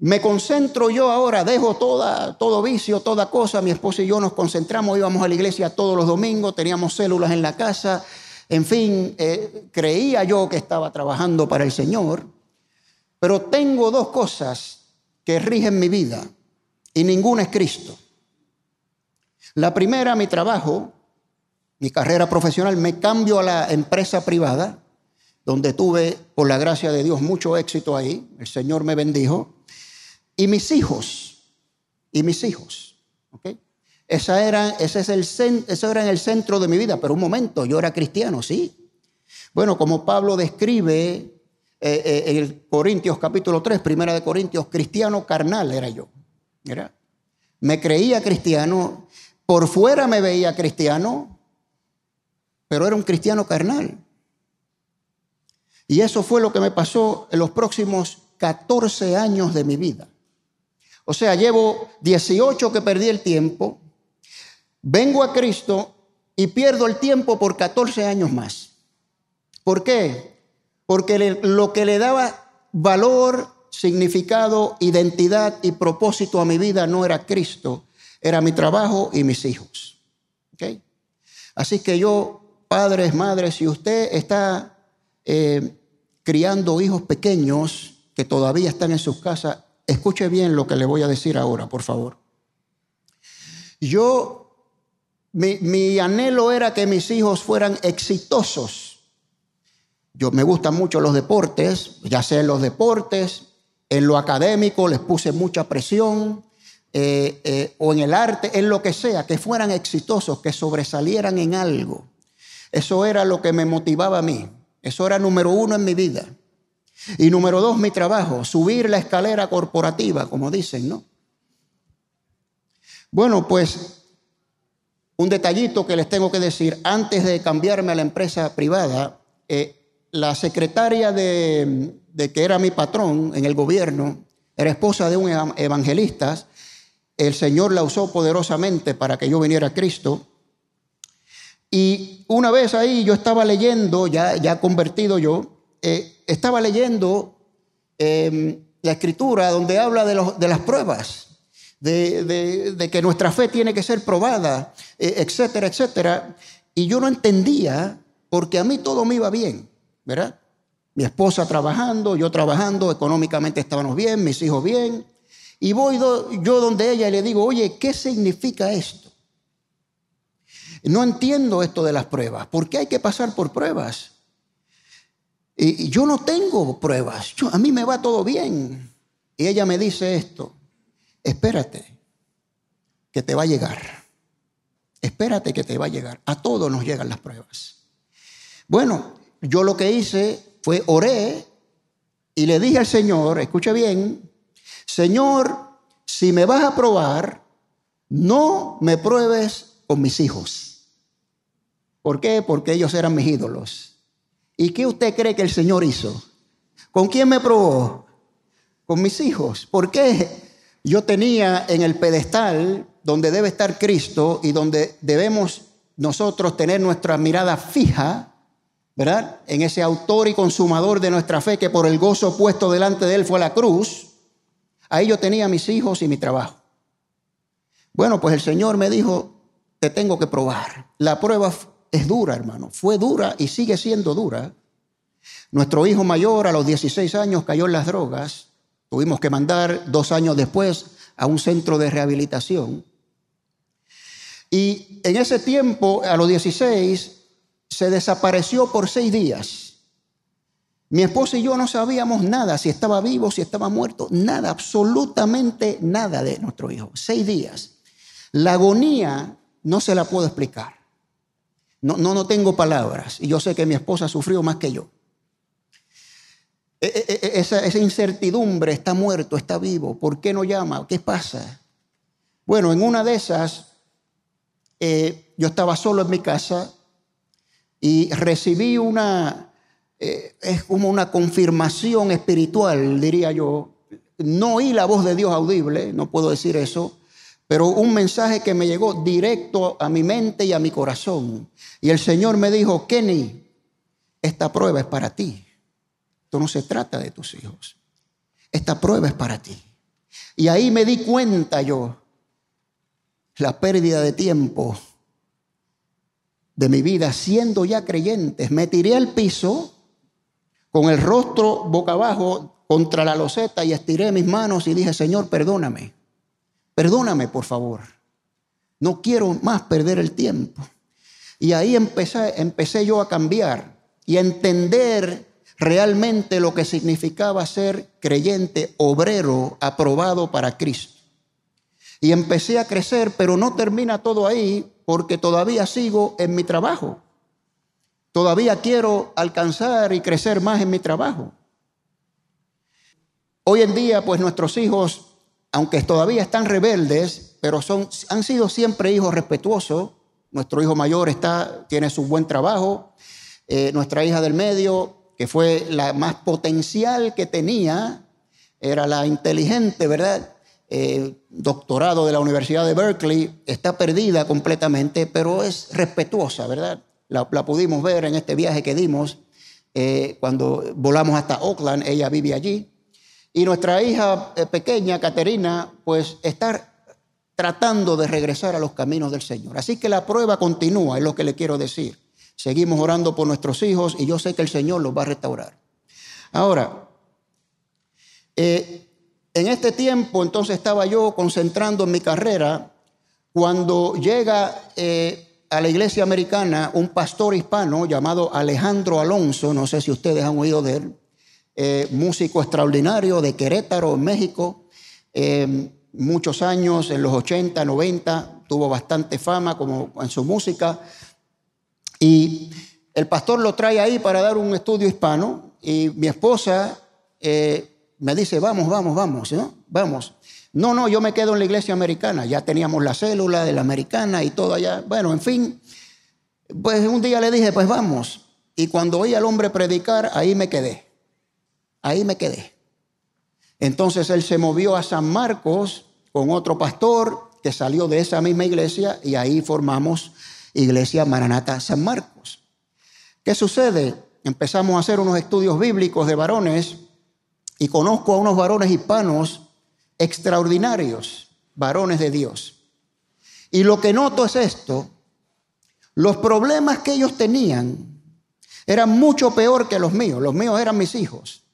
Me concentro yo ahora, dejo toda, todo vicio, toda cosa. Mi esposa y yo nos concentramos, íbamos a la iglesia todos los domingos, teníamos células en la casa. En fin, eh, creía yo que estaba trabajando para el Señor. Pero tengo dos cosas que rigen mi vida y ninguna es Cristo. La primera, mi trabajo, mi carrera profesional, me cambio a la empresa privada, donde tuve, por la gracia de Dios, mucho éxito ahí. El Señor me bendijo y mis hijos, y mis hijos. ¿ok? Esa era, ese es el, eso era en el centro de mi vida, pero un momento, yo era cristiano, sí. Bueno, como Pablo describe eh, eh, en Corintios capítulo 3, primera de Corintios, cristiano carnal era yo. Era. Me creía cristiano, por fuera me veía cristiano, pero era un cristiano carnal. Y eso fue lo que me pasó en los próximos 14 años de mi vida. O sea, llevo 18 que perdí el tiempo, vengo a Cristo y pierdo el tiempo por 14 años más. ¿Por qué? Porque lo que le daba valor, significado, identidad y propósito a mi vida no era Cristo, era mi trabajo y mis hijos. Así que yo, padres, madres, si usted está eh, criando hijos pequeños que todavía están en sus casas, Escuche bien lo que le voy a decir ahora, por favor. Yo, mi, anhelo era que mis hijos fueran exitosos. Yo me gustan mucho los deportes, ya sé los deportes, en lo académico les puse mucha presión, eh, eh, o en el arte, en lo que sea, que fueran exitosos, que sobresalieran en algo. Eso era lo que me motivaba a mí. Eso era número uno en mi vida. Y número dos, mi trabajo, subir la escalera corporativa, como dicen, ¿no? Bueno, pues un detallito que les tengo que decir, antes de cambiarme a la empresa privada, eh, la secretaria de, de, que era mi patrón en el gobierno, era esposa de un evangelista, el Señor la usó poderosamente para que yo viniera a Cristo. Y una vez ahí yo estaba leyendo, ya, ya convertido yo, eh, estaba leyendo em, la escritura donde habla de, las pruebas, de, que nuestra fe tiene que ser probada, eh, etcétera, etcétera. Y yo no entendía porque a mí todo me iba bien, ¿verdad? Mi esposa trabajando, yo trabajando, económicamente estábamos bien, mis hijos bien. Y voy yo donde ella y le digo, oye, ¿qué significa esto? No entiendo esto de las pruebas. ¿Por qué hay que pasar por pruebas? Y yo no tengo pruebas, a mí me va todo bien. Y ella me dice esto, espérate, que te va a llegar. Espérate que te va a llegar. A todos nos llegan las pruebas. Bueno, yo lo que hice fue oré y le dije al Señor, escuche bien, Señor, si me vas a probar, no me pruebes con mis hijos. ¿Por qué? Porque ellos eran mis ídolos. ¿Y qué usted cree que el Señor hizo? ¿Con quién me probó? Con mis hijos. ¿Por qué? Yo tenía en el pedestal donde debe estar Cristo y donde debemos nosotros tener nuestra mirada fija, ¿verdad? En ese autor y consumador de nuestra fe que por el gozo puesto delante de él fue la cruz. Ahí yo tenía mis hijos y mi trabajo. Bueno, pues el Señor me dijo, te tengo que probar. La prueba es dura, hermano. Fue dura y sigue siendo dura. Nuestro hijo mayor a los 16 años cayó en las drogas. Tuvimos que mandar dos años después a un centro de rehabilitación. Y en ese tiempo, a los 16, se desapareció por seis días. Mi esposa y yo no sabíamos nada, si estaba vivo, si estaba muerto, nada, absolutamente nada de nuestro hijo. Seis días. La agonía no se la puedo explicar. No, no, no tengo palabras. Y yo sé que mi esposa sufrió más que yo. E, e, e, esa, incertidumbre está muerto, está vivo. ¿Por qué no llama? ¿Qué pasa? Bueno, en una de esas, eh, yo estaba solo en mi casa y recibí una, eh, es como una confirmación espiritual, diría yo. No oí la voz de Dios audible, no puedo decir eso, pero un mensaje que me llegó directo a mi mente y a mi corazón. Y el Señor me dijo, Kenny, esta prueba es para ti. Esto no se trata de tus hijos. Esta prueba es para ti. Y ahí me di cuenta yo la pérdida de tiempo de mi vida siendo ya creyente. Me tiré al piso con el rostro boca abajo contra la loseta y estiré mis manos y dije, Señor, perdóname. Perdóname, por favor. No quiero más perder el tiempo. Y ahí empecé, empecé yo a cambiar y a entender realmente lo que significaba ser creyente, obrero, aprobado para Cristo. Y empecé a crecer, pero no termina todo ahí porque todavía sigo en mi trabajo. Todavía quiero alcanzar y crecer más en mi trabajo. Hoy en día, pues nuestros hijos aunque todavía están rebeldes, pero son, han sido siempre hijos respetuosos. Nuestro hijo mayor está, tiene su buen trabajo. Eh, nuestra hija del medio, que fue la más potencial que tenía, era la inteligente, ¿verdad? Eh, doctorado de la Universidad de Berkeley, está perdida completamente, pero es respetuosa, ¿verdad? La, pudimos ver en este viaje que dimos eh, cuando volamos hasta Oakland, ella vive allí. Y nuestra hija eh, pequeña, Caterina, pues está tratando de regresar a los caminos del Señor. Así que la prueba continúa, es lo que le quiero decir. Seguimos orando por nuestros hijos y yo sé que el Señor los va a restaurar. Ahora, eh, en este tiempo entonces estaba yo concentrando en mi carrera cuando llega eh, a la iglesia americana un pastor hispano llamado Alejandro Alonso, no sé si ustedes han oído de él, eh, músico extraordinario de Querétaro, México. Eh, muchos años, en los 80, 90, tuvo bastante fama como en su música. Y el pastor lo trae ahí para dar un estudio hispano y mi esposa eh, me dice, vamos, vamos, vamos, ¿no? Vamos. No, no, yo me quedo en la iglesia americana. Ya teníamos la célula de la americana y todo allá. Bueno, en fin. Pues un día le dije, pues vamos. Y cuando oí al hombre predicar, ahí me quedé. Ahí me quedé. Entonces él se movió a San Marcos con otro pastor que salió de esa misma iglesia y ahí formamos Iglesia Maranata San Marcos. ¿Qué sucede? Empezamos a hacer unos estudios bíblicos de varones y conozco a unos varones hispanos extraordinarios, varones de Dios. Y lo que noto es esto, los problemas que ellos tenían eran mucho peor que los míos, los míos eran mis hijos.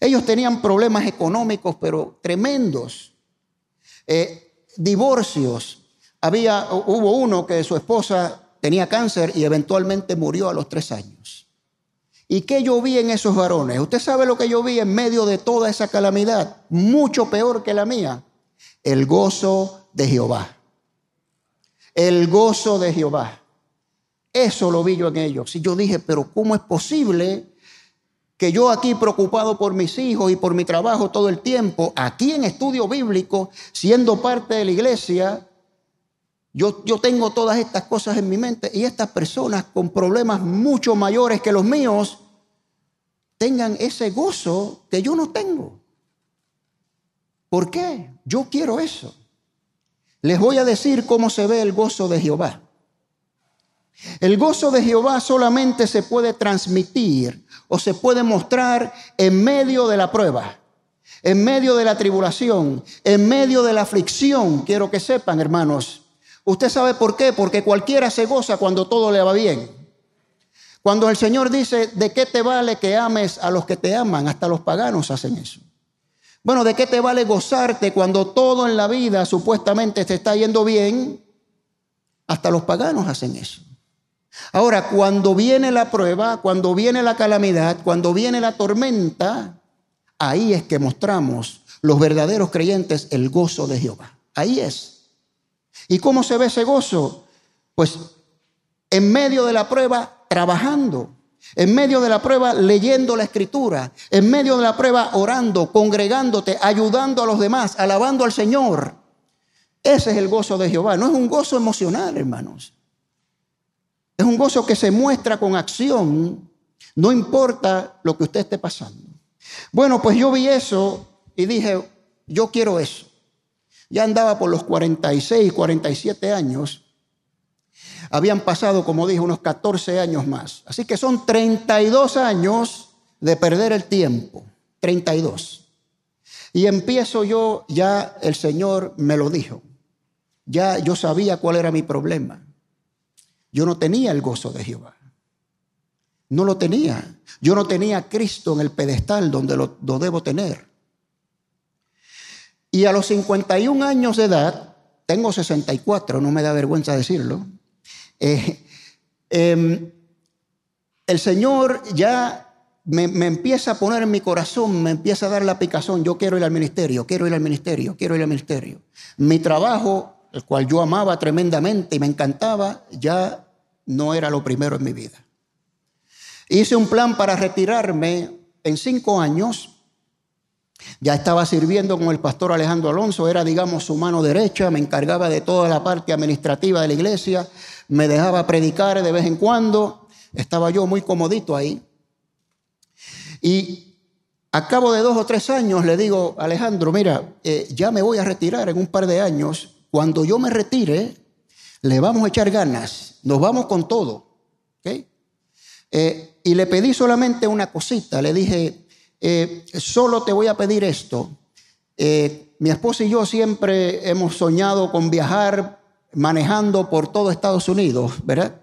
Ellos tenían problemas económicos, pero tremendos. Eh, divorcios. Había, hubo uno que su esposa tenía cáncer y eventualmente murió a los tres años. ¿Y qué yo vi en esos varones? Usted sabe lo que yo vi en medio de toda esa calamidad, mucho peor que la mía. El gozo de Jehová. El gozo de Jehová. Eso lo vi yo en ellos. Y yo dije, pero ¿cómo es posible que yo aquí preocupado por mis hijos y por mi trabajo todo el tiempo, aquí en estudio bíblico, siendo parte de la iglesia, yo, yo, tengo todas estas cosas en mi mente y estas personas con problemas mucho mayores que los míos tengan ese gozo que yo no tengo. ¿Por qué? Yo quiero eso. Les voy a decir cómo se ve el gozo de Jehová. El gozo de Jehová solamente se puede transmitir o se puede mostrar en medio de la prueba, en medio de la tribulación, en medio de la aflicción. Quiero que sepan, hermanos. Usted sabe por qué, porque cualquiera se goza cuando todo le va bien. Cuando el Señor dice, ¿de qué te vale que ames a los que te aman? Hasta los paganos hacen eso. Bueno, ¿de qué te vale gozarte cuando todo en la vida supuestamente te está yendo bien? Hasta los paganos hacen eso. Ahora, cuando viene la prueba, cuando viene la calamidad, cuando viene la tormenta, ahí es que mostramos los verdaderos creyentes el gozo de Jehová. Ahí es. ¿Y cómo se ve ese gozo? Pues en medio de la prueba, trabajando. En medio de la prueba, leyendo la escritura. En medio de la prueba, orando, congregándote, ayudando a los demás, alabando al Señor. Ese es el gozo de Jehová. No es un gozo emocional, hermanos. Es un gozo que se muestra con acción, no importa lo que usted esté pasando. Bueno, pues yo vi eso y dije, yo quiero eso. Ya andaba por los 46, 47 años. Habían pasado, como dije, unos 14 años más. Así que son 32 años de perder el tiempo. 32. Y empiezo yo, ya el Señor me lo dijo. Ya yo sabía cuál era mi problema. Yo no tenía el gozo de Jehová. No lo tenía. Yo no tenía a Cristo en el pedestal donde lo, debo tener. Y a los 51 años de edad, tengo 64, no me da vergüenza decirlo, eh, em, el Señor ya me, me, empieza a poner en mi corazón, me empieza a dar la picazón, yo quiero ir al ministerio, quiero ir al ministerio, quiero ir al ministerio. Mi trabajo el cual yo amaba tremendamente y me encantaba, ya no era lo primero en mi vida. Hice un plan para retirarme en cinco años. Ya estaba sirviendo con el pastor Alejandro Alonso, era, digamos, su mano derecha, me encargaba de toda la parte administrativa de la iglesia, me dejaba predicar de vez en cuando, estaba yo muy comodito ahí. Y a cabo de dos o tres años le digo, Alejandro, mira, eh, ya me voy a retirar en un par de años, cuando yo me retire, le vamos a echar ganas, nos vamos con todo. Eh, y le pedí solamente una cosita, le dije, eh, solo te voy a pedir esto. Eh, mi esposa y yo siempre hemos soñado con viajar manejando por todo Estados Unidos, ¿verdad?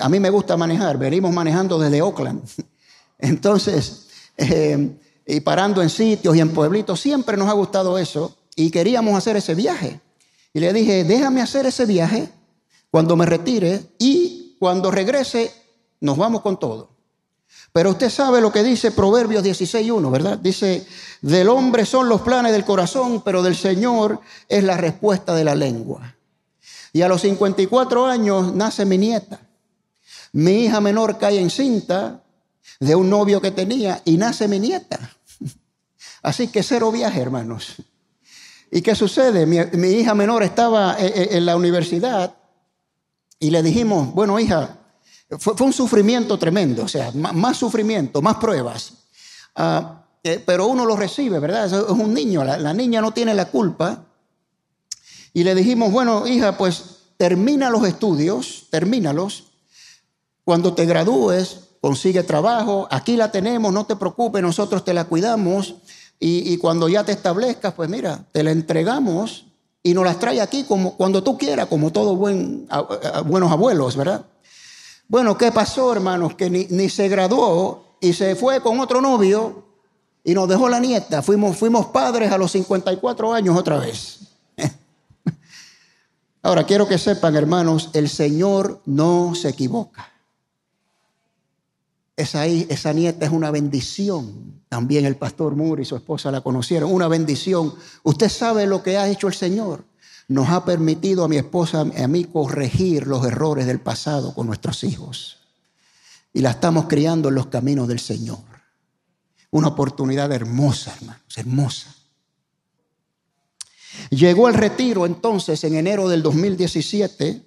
a mí me gusta manejar, venimos manejando desde Oakland. Entonces, y parando en sitios y en pueblitos, siempre nos ha gustado eso y queríamos hacer ese viaje. Y le dije, déjame hacer ese viaje cuando me retire y cuando regrese nos vamos con todo. Pero usted sabe lo que dice Proverbios 16.1, ¿verdad? Dice, del hombre son los planes del corazón, pero del Señor es la respuesta de la lengua. Y a los 54 años nace mi nieta. Mi hija menor cae en cinta de un novio que tenía y nace mi nieta. Así que cero viaje, hermanos. ¿Y qué sucede? Mi, hija menor estaba eh, eh, en, la universidad y le dijimos, bueno, hija, fue, un sufrimiento tremendo, o sea, más, sufrimiento, más pruebas. Ah, eh, pero uno lo recibe, ¿verdad? Es un niño, la, la niña no tiene la culpa. Y le dijimos, bueno, hija, pues termina los estudios, termínalos. Cuando te gradúes, consigue trabajo, aquí la tenemos, no te preocupes, nosotros te la cuidamos. Y, cuando ya te establezcas, pues mira, te la entregamos y nos las trae aquí como, cuando tú quieras, como todos buen, buenos abuelos, ¿verdad? Bueno, ¿qué pasó, hermanos? Que ni, ni, se graduó y se fue con otro novio y nos dejó la nieta. Fuimos, fuimos padres a los 54 años otra vez. Ahora, quiero que sepan, hermanos, el Señor no se equivoca. Esa, esa nieta es una bendición. También el pastor Moore y su esposa la conocieron. Una bendición. Usted sabe lo que ha hecho el Señor. Nos ha permitido a mi esposa y a mí corregir los errores del pasado con nuestros hijos. Y la estamos criando en los caminos del Señor. Una oportunidad hermosa, hermanos, hermosa. Llegó el retiro entonces en enero del 2017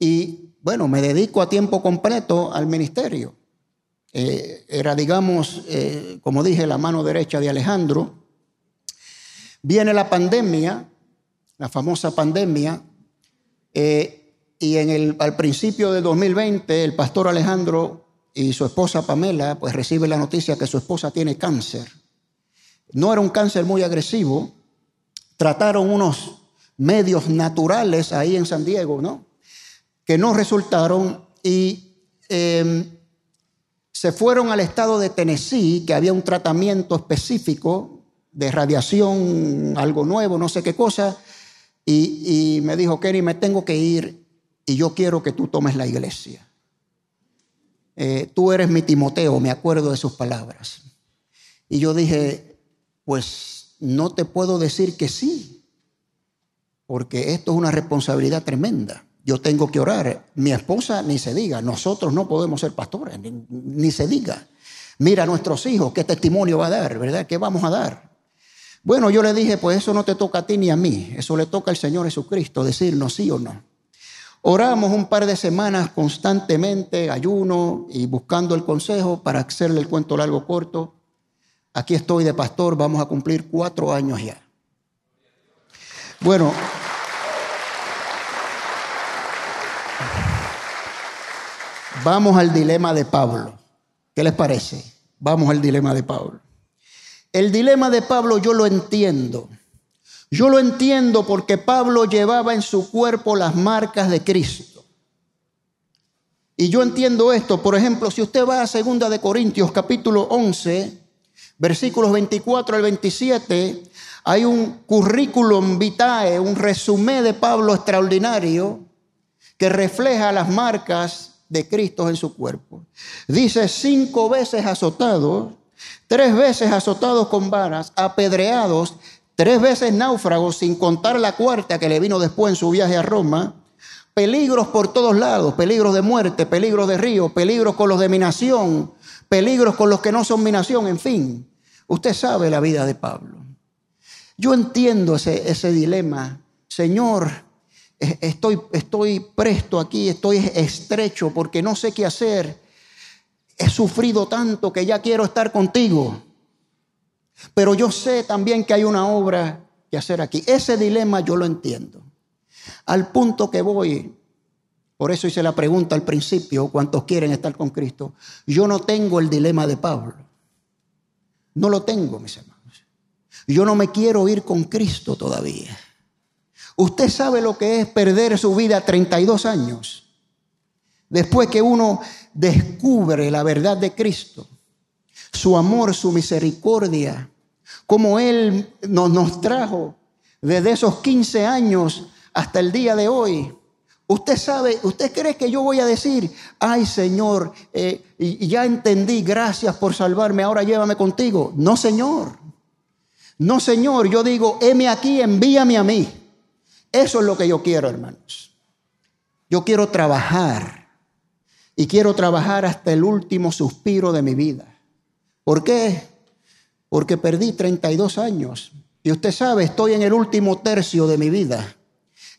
y bueno, me dedico a tiempo completo al ministerio. Eh, era, digamos, eh, como dije, la mano derecha de Alejandro. Viene la pandemia, la famosa pandemia, eh, y en al principio de 2020 el pastor Alejandro y su esposa Pamela, pues la noticia que su esposa tiene cáncer. No era un cáncer muy agresivo, trataron unos medios naturales ahí en San Diego, ¿no? que no resultaron y em, se fueron al estado de Tennessee, que había un tratamiento específico de radiación, algo nuevo, no sé qué cosa, y, me dijo, Kenny, me tengo que ir y yo quiero que tú tomes la iglesia. Eh, tú eres mi Timoteo, me acuerdo de sus palabras. Y yo dije, pues no te puedo decir que sí, porque esto es una responsabilidad tremenda yo tengo que orar. Mi esposa ni se diga, nosotros no podemos ser pastores, ni, se diga. Mira a nuestros hijos, qué testimonio va a dar, ¿verdad? ¿Qué vamos a dar? Bueno, yo le dije, pues eso no te toca a ti ni a mí, eso le toca al Señor Jesucristo, decirnos sí o no. Oramos un par de semanas constantemente, ayuno y buscando el consejo para hacerle el cuento largo corto. Aquí estoy de pastor, vamos a cumplir cuatro años ya. Bueno. Vamos al dilema de Pablo. ¿Qué les parece? Vamos al dilema de Pablo. El dilema de Pablo yo lo entiendo. Yo lo entiendo porque Pablo llevaba en su cuerpo las marcas de Cristo. Y yo entiendo esto, por ejemplo, si usted va a 2 de Corintios capítulo 11, versículos 24 al 27, hay un currículum vitae, un resumen de Pablo extraordinario que refleja las marcas de Cristo en su cuerpo. Dice cinco veces azotados, tres veces azotados con varas, apedreados, tres veces náufragos, sin contar la cuarta que le vino después en su viaje a Roma. Peligros por todos lados, peligros de muerte, peligros de río, peligros con los de nación, peligros con los que no son nación. en fin. Usted sabe la vida de Pablo. Yo entiendo ese, ese dilema. Señor, estoy, estoy presto aquí, estoy estrecho porque no sé qué hacer. He sufrido tanto que ya quiero estar contigo. Pero yo sé también que hay una obra que hacer aquí. Ese dilema yo lo entiendo. Al punto que voy, por eso hice la pregunta al principio, ¿cuántos quieren estar con Cristo? Yo no tengo el dilema de Pablo. No lo tengo, mis hermanos. Yo no me quiero ir con Cristo todavía. Usted sabe lo que es perder su vida 32 años. Después que uno descubre la verdad de Cristo, su amor, su misericordia, como Él nos, nos trajo desde esos 15 años hasta el día de hoy. Usted sabe, usted cree que yo voy a decir, ay Señor, eh, ya entendí, gracias por salvarme, ahora llévame contigo. No, Señor. No, Señor, yo digo, heme aquí, envíame a mí. Eso es lo que yo quiero, hermanos. Yo quiero trabajar y quiero trabajar hasta el último suspiro de mi vida. ¿Por qué? Porque perdí 32 años y usted sabe, estoy en el último tercio de mi vida.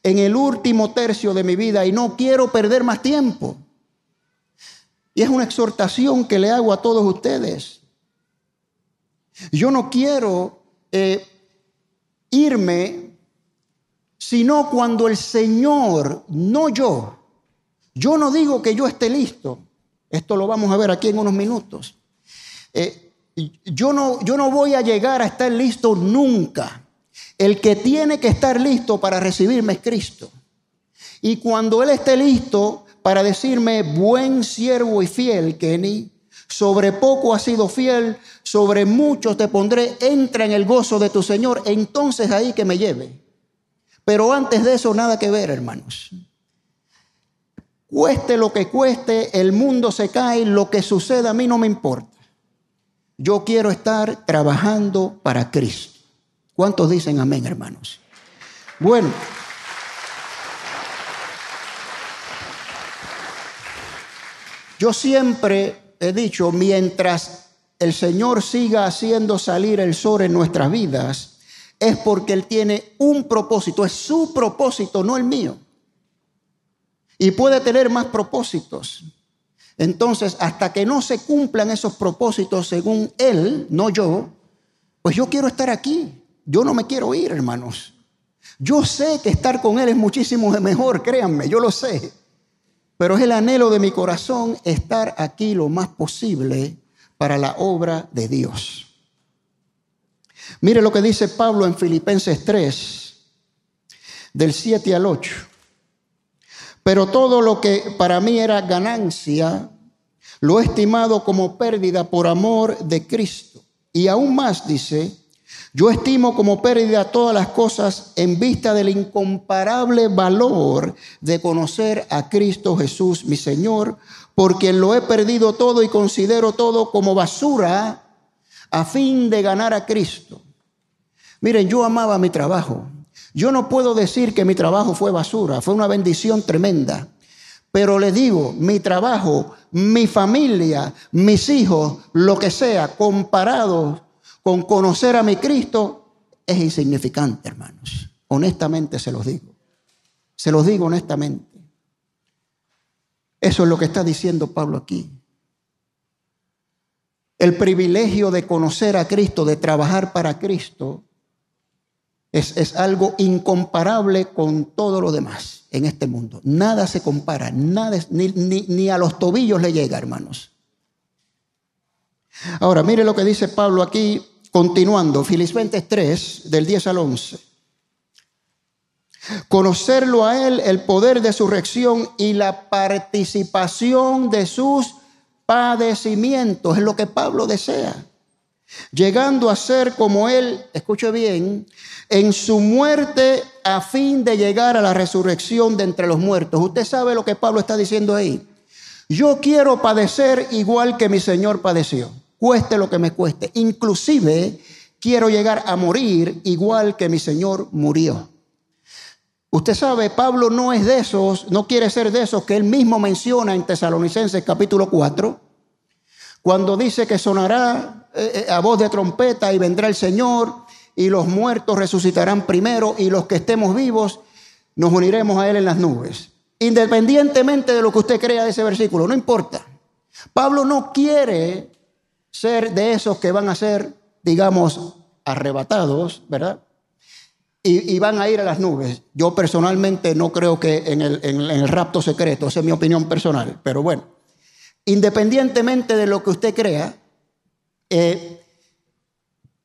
En el último tercio de mi vida y no quiero perder más tiempo. Y es una exhortación que le hago a todos ustedes. Yo no quiero eh, irme sino cuando el Señor, no yo, yo no digo que yo esté listo, esto lo vamos a ver aquí en unos minutos, eh, yo, no, yo no voy a llegar a estar listo nunca. El que tiene que estar listo para recibirme es Cristo. Y cuando Él esté listo para decirme, buen siervo y fiel, Kenny, sobre poco has sido fiel, sobre mucho te pondré, entra en el gozo de tu Señor, entonces ahí que me lleve. Pero antes de eso, nada que ver, hermanos. Cueste lo que cueste, el mundo se cae, lo que suceda a mí no me importa. Yo quiero estar trabajando para Cristo. ¿Cuántos dicen amén, hermanos? Bueno. Yo siempre he dicho, mientras el Señor siga haciendo salir el sol en nuestras vidas, es porque Él tiene un propósito, es su propósito, no el mío. Y puede tener más propósitos. Entonces, hasta que no se cumplan esos propósitos según Él, no yo, pues yo quiero estar aquí. Yo no me quiero ir, hermanos. Yo sé que estar con Él es muchísimo mejor, créanme, yo lo sé. Pero es el anhelo de mi corazón estar aquí lo más posible para la obra de Dios. Mire lo que dice Pablo en Filipenses 3, del 7 al 8. Pero todo lo que para mí era ganancia, lo he estimado como pérdida por amor de Cristo. Y aún más dice, yo estimo como pérdida todas las cosas en vista del incomparable valor de conocer a Cristo Jesús, mi Señor, porque lo he perdido todo y considero todo como basura a fin de ganar a Cristo Miren, yo amaba mi trabajo. Yo no puedo decir que mi trabajo fue basura, fue una bendición tremenda. Pero le digo, mi trabajo, mi familia, mis hijos, lo que sea, comparado con conocer a mi Cristo, es insignificante, hermanos. Honestamente se los digo. Se los digo honestamente. Eso es lo que está diciendo Pablo aquí. El privilegio de conocer a Cristo, de trabajar para Cristo, es, algo incomparable con todo lo demás en este mundo. Nada se compara, nada, ni, a los tobillos le llega, hermanos. Ahora, mire lo que dice Pablo aquí, continuando, Filipenses 3, del 10 al 11. Conocerlo a Él, el poder de su reacción y la participación de sus padecimientos, es lo que Pablo desea. Llegando a ser como Él, escuche bien, en su muerte a fin de llegar a la resurrección de entre los muertos. Usted sabe lo que Pablo está diciendo ahí. Yo quiero padecer igual que mi Señor padeció, cueste lo que me cueste. Inclusive quiero llegar a morir igual que mi Señor murió. Usted sabe, Pablo no es de esos, no quiere ser de esos que él mismo menciona en Tesalonicenses capítulo 4, cuando dice que sonará eh, eh, a voz de trompeta y vendrá el Señor y los muertos resucitarán primero y los que estemos vivos nos uniremos a Él en las nubes. Independientemente de lo que usted crea de ese versículo, no importa. Pablo no quiere ser de esos que van a ser, digamos, arrebatados, ¿verdad? Y, van a ir a las nubes. Yo personalmente no creo que en el, el rapto secreto, esa es mi opinión personal, pero bueno, independientemente de lo que usted crea, eh,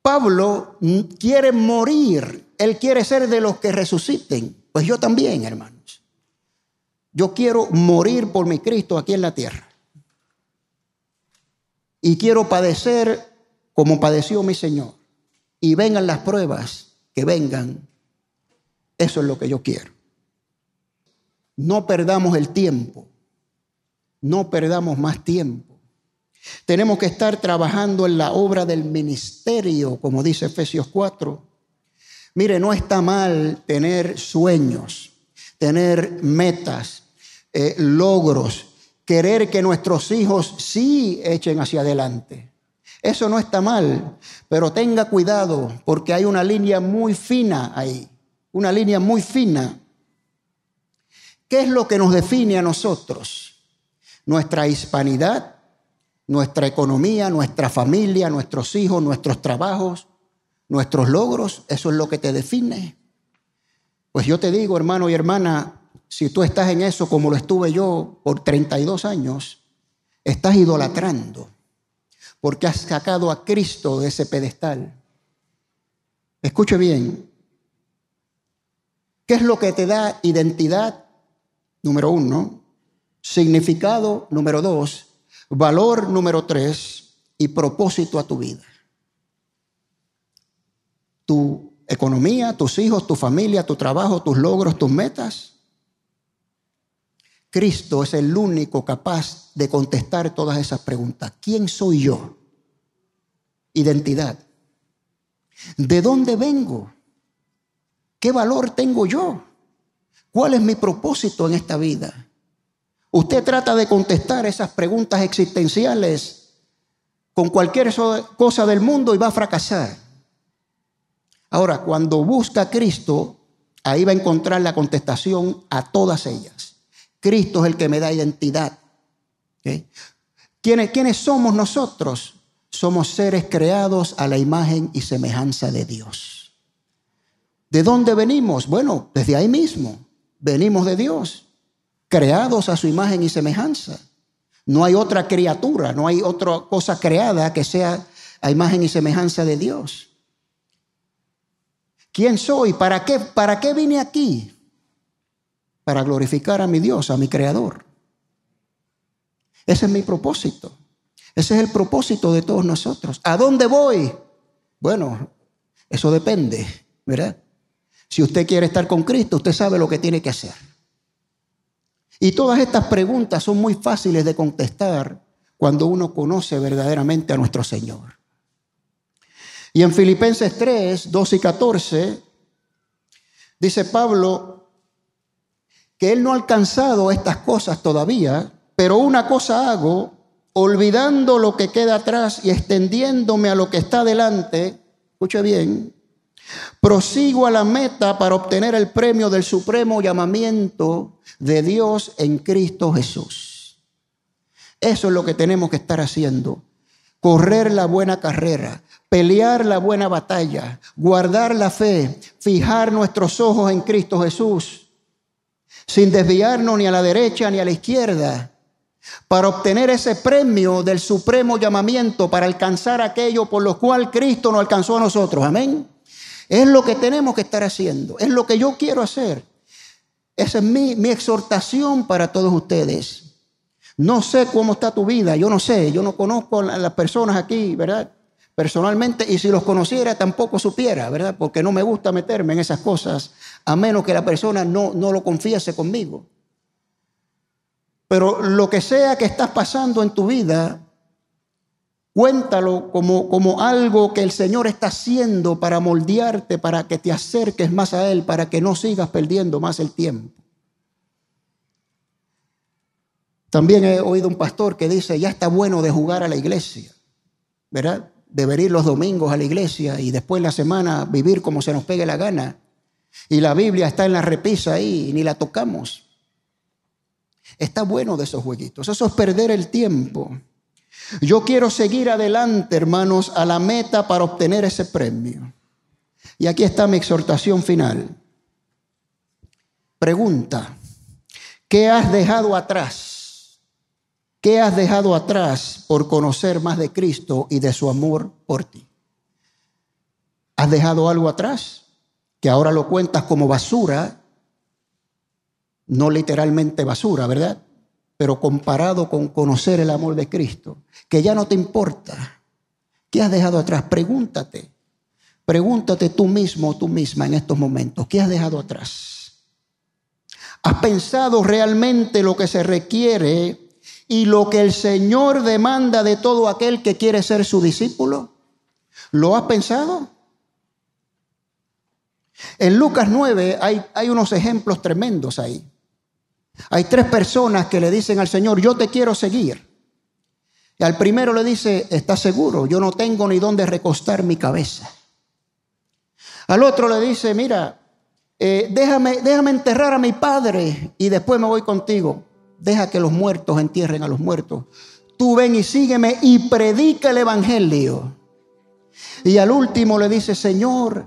Pablo quiere morir, él quiere ser de los que resuciten. Pues yo también, hermanos. Yo quiero morir por mi Cristo aquí en la tierra. Y quiero padecer como padeció mi Señor. Y vengan las pruebas que vengan. Eso es lo que yo quiero. No perdamos el tiempo. No perdamos más tiempo. Tenemos que estar trabajando en la obra del ministerio, como dice Efesios 4. Mire, no está mal tener sueños, tener metas, eh, logros, querer que nuestros hijos sí echen hacia adelante. Eso no está mal, pero tenga cuidado porque hay una línea muy fina ahí, una línea muy fina. ¿Qué es lo que nos define a nosotros? Nuestra hispanidad nuestra economía, nuestra familia, nuestros hijos, nuestros trabajos, nuestros logros, eso es lo que te define. Pues yo te digo, hermano y hermana, si tú estás en eso como lo estuve yo por 32 años, estás idolatrando, porque has sacado a Cristo de ese pedestal. Escuche bien, ¿qué es lo que te da identidad? Número uno, significado número dos, Valor número tres y propósito a tu vida. Tu economía, tus hijos, tu familia, tu trabajo, tus logros, tus metas. Cristo es el único capaz de contestar todas esas preguntas. ¿Quién soy yo? Identidad. ¿De dónde vengo? ¿Qué valor tengo yo? ¿Cuál es mi propósito en esta vida? Usted trata de contestar esas preguntas existenciales con cualquier cosa del mundo y va a fracasar. Ahora, cuando busca a Cristo, ahí va a encontrar la contestación a todas ellas. Cristo es el que me da identidad. ¿Quiénes somos nosotros? Somos seres creados a la imagen y semejanza de Dios. ¿De dónde venimos? Bueno, desde ahí mismo. Venimos de Dios creados a su imagen y semejanza. No hay otra criatura, no hay otra cosa creada que sea a imagen y semejanza de Dios. ¿Quién soy? ¿Para qué, para qué vine aquí? Para glorificar a mi Dios, a mi Creador. Ese es mi propósito. Ese es el propósito de todos nosotros. ¿A dónde voy? Bueno, eso depende, ¿verdad? Si usted quiere estar con Cristo, usted sabe lo que tiene que hacer. Y todas estas preguntas son muy fáciles de contestar cuando uno conoce verdaderamente a nuestro Señor. Y en Filipenses 3, 2 y 14, dice Pablo que él no ha alcanzado estas cosas todavía, pero una cosa hago, olvidando lo que queda atrás y extendiéndome a lo que está delante, escuche bien, Prosigo a la meta para obtener el premio del supremo llamamiento de Dios en Cristo Jesús. Eso es lo que tenemos que estar haciendo. Correr la buena carrera, pelear la buena batalla, guardar la fe, fijar nuestros ojos en Cristo Jesús, sin desviarnos ni a la derecha ni a la izquierda, para obtener ese premio del supremo llamamiento, para alcanzar aquello por lo cual Cristo nos alcanzó a nosotros. Amén. Es lo que tenemos que estar haciendo, es lo que yo quiero hacer. Esa es mi, exhortación para todos ustedes. No sé cómo está tu vida, yo no sé, yo no conozco a las personas aquí, ¿verdad? Personalmente, y si los conociera tampoco supiera, ¿verdad? Porque no me gusta meterme en esas cosas, a menos que la persona no, no lo confiese conmigo. Pero lo que sea que estás pasando en tu vida, Cuéntalo como, como algo que el Señor está haciendo para moldearte, para que te acerques más a Él, para que no sigas perdiendo más el tiempo. También he oído un pastor que dice, ya está bueno de jugar a la iglesia, ¿verdad? De venir los domingos a la iglesia y después la semana vivir como se nos pegue la gana. Y la Biblia está en la repisa ahí y ni la tocamos. Está bueno de esos jueguitos. Eso es perder el tiempo. Yo quiero seguir adelante, hermanos, a la meta para obtener ese premio. Y aquí está mi exhortación final. Pregunta, ¿qué has dejado atrás? ¿Qué has dejado atrás por conocer más de Cristo y de su amor por ti? ¿Has dejado algo atrás que ahora lo cuentas como basura? No literalmente basura, ¿verdad? Pero comparado con conocer el amor de Cristo, que ya no te importa, ¿qué has dejado atrás? Pregúntate, pregúntate tú mismo o tú misma en estos momentos, ¿qué has dejado atrás? ¿Has pensado realmente lo que se requiere y lo que el Señor demanda de todo aquel que quiere ser su discípulo? ¿Lo has pensado? En Lucas 9 hay, hay unos ejemplos tremendos ahí. Hay tres personas que le dicen al Señor, yo te quiero seguir. al primero le dice, ¿estás seguro? Yo no tengo ni dónde recostar mi cabeza. Al otro le dice, mira, eh, déjame, déjame enterrar a mi padre y después me voy contigo. Deja que los muertos entierren a los muertos. Tú ven y sígueme y predica el Evangelio. Y al último le dice, Señor,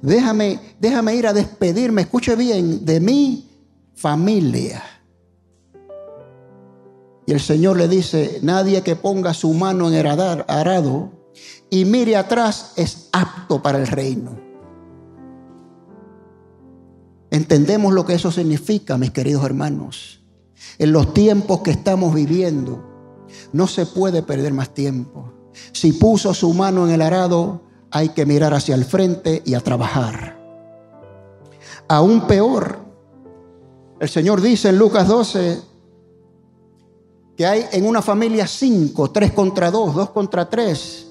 déjame, déjame ir a despedirme, escuche bien, de mí familia. Y el Señor le dice, nadie que ponga su mano en el arado y mire atrás es apto para el reino. Entendemos lo que eso significa, mis queridos hermanos. En los tiempos que estamos viviendo, no se puede perder más tiempo. Si puso su mano en el arado, hay que mirar hacia el frente y a trabajar. Aún peor, el Señor dice en Lucas 12 que hay en una familia cinco, tres contra dos, dos contra tres.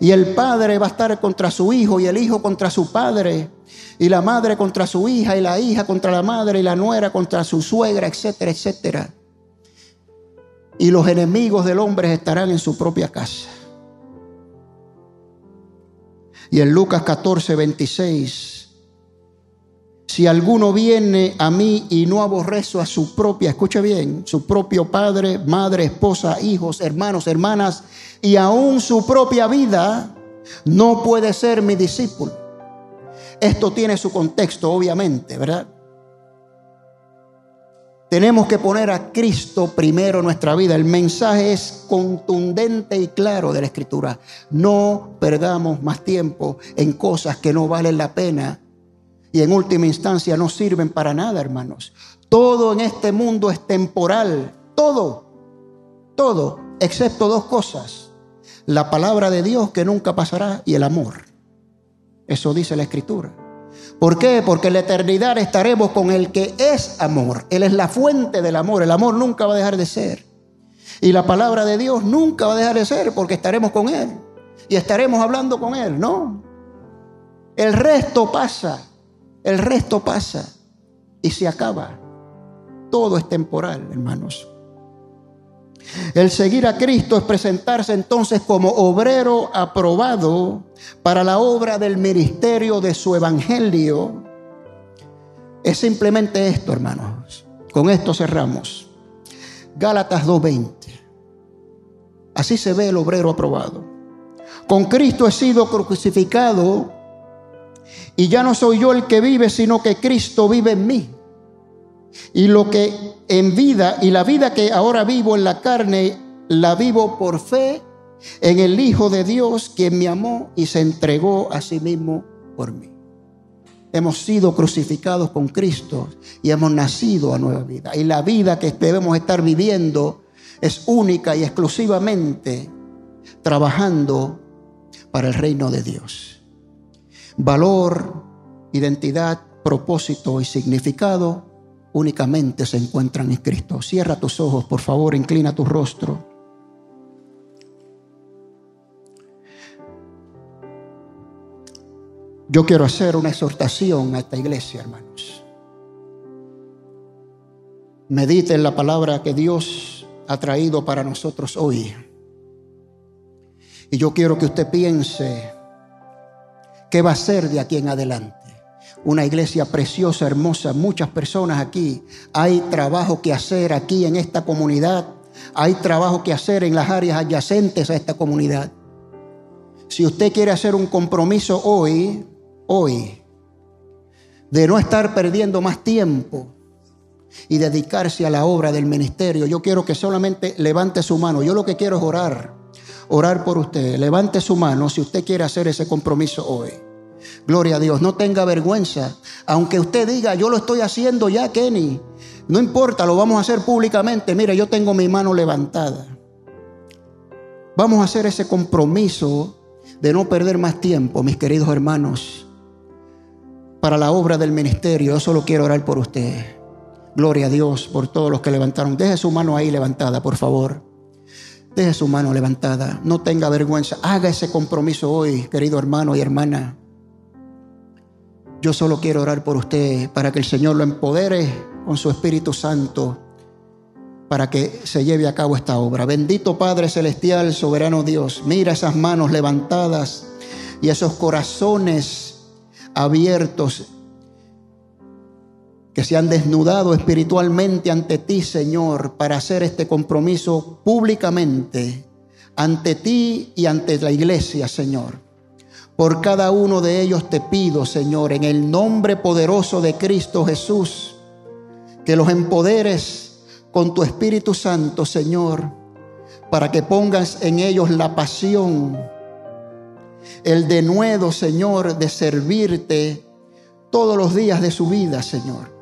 Y el padre va a estar contra su hijo y el hijo contra su padre y la madre contra su hija y la hija contra la madre y la nuera contra su suegra, etcétera, etcétera. Y los enemigos del hombre estarán en su propia casa. Y en Lucas 14, 26 si alguno viene a mí y no aborrezo a su propia, escucha bien, su propio padre, madre, esposa, hijos, hermanos, hermanas, y aún su propia vida, no puede ser mi discípulo. Esto tiene su contexto, obviamente, ¿verdad? Tenemos que poner a Cristo primero en nuestra vida. El mensaje es contundente y claro de la Escritura. No perdamos más tiempo en cosas que no valen la pena y en última instancia no sirven para nada, hermanos. Todo en este mundo es temporal, todo, todo, excepto dos cosas. La palabra de Dios que nunca pasará y el amor. Eso dice la escritura. ¿Por qué? Porque en la eternidad estaremos con el que es amor. Él es la fuente del amor. El amor nunca va a dejar de ser. Y la palabra de Dios nunca va a dejar de ser porque estaremos con Él. Y estaremos hablando con Él, ¿no? El resto pasa. El resto pasa y se acaba. Todo es temporal, hermanos. El seguir a Cristo es presentarse entonces como obrero aprobado para la obra del ministerio de su evangelio. Es simplemente esto, hermanos. Con esto cerramos. Gálatas 2.20. Así se ve el obrero aprobado. Con Cristo he sido crucificado y ya no soy yo el que vive, sino que Cristo vive en mí. Y lo que en vida, y la vida que ahora vivo en la carne, la vivo por fe en el Hijo de Dios, quien me amó y se entregó a sí mismo por mí. Hemos sido crucificados con Cristo y hemos nacido a nueva vida. Y la vida que debemos estar viviendo es única y exclusivamente trabajando para el reino de Dios valor, identidad, propósito y significado únicamente se encuentran en Cristo. Cierra tus ojos, por favor, inclina tu rostro. Yo quiero hacer una exhortación a esta iglesia, hermanos. Mediten la palabra que Dios ha traído para nosotros hoy. Y yo quiero que usted piense ¿Qué va a ser de aquí en adelante? Una iglesia preciosa, hermosa, muchas personas aquí. Hay trabajo que hacer aquí en esta comunidad. Hay trabajo que hacer en las áreas adyacentes a esta comunidad. Si usted quiere hacer un compromiso hoy, hoy, de no estar perdiendo más tiempo y dedicarse a la obra del ministerio, yo quiero que solamente levante su mano. Yo lo que quiero es orar orar por usted. Levante su mano si usted quiere hacer ese compromiso hoy. Gloria a Dios, no tenga vergüenza. Aunque usted diga, yo lo estoy haciendo ya, Kenny. No importa, lo vamos a hacer públicamente. Mire, yo tengo mi mano levantada. Vamos a hacer ese compromiso de no perder más tiempo, mis queridos hermanos, para la obra del ministerio. Yo solo quiero orar por usted. Gloria a Dios por todos los que levantaron. Deje su mano ahí levantada, por favor. Deje su mano levantada. No tenga vergüenza. Haga ese compromiso hoy, querido hermano y hermana. Yo solo quiero orar por usted para que el Señor lo empodere con su Espíritu Santo para que se lleve a cabo esta obra. Bendito Padre Celestial, soberano Dios, mira esas manos levantadas y esos corazones abiertos que se han desnudado espiritualmente ante ti, Señor, para hacer este compromiso públicamente, ante ti y ante la iglesia, Señor. Por cada uno de ellos te pido, Señor, en el nombre poderoso de Cristo Jesús, que los empoderes con tu Espíritu Santo, Señor, para que pongas en ellos la pasión, el denuedo, Señor, de servirte todos los días de su vida, Señor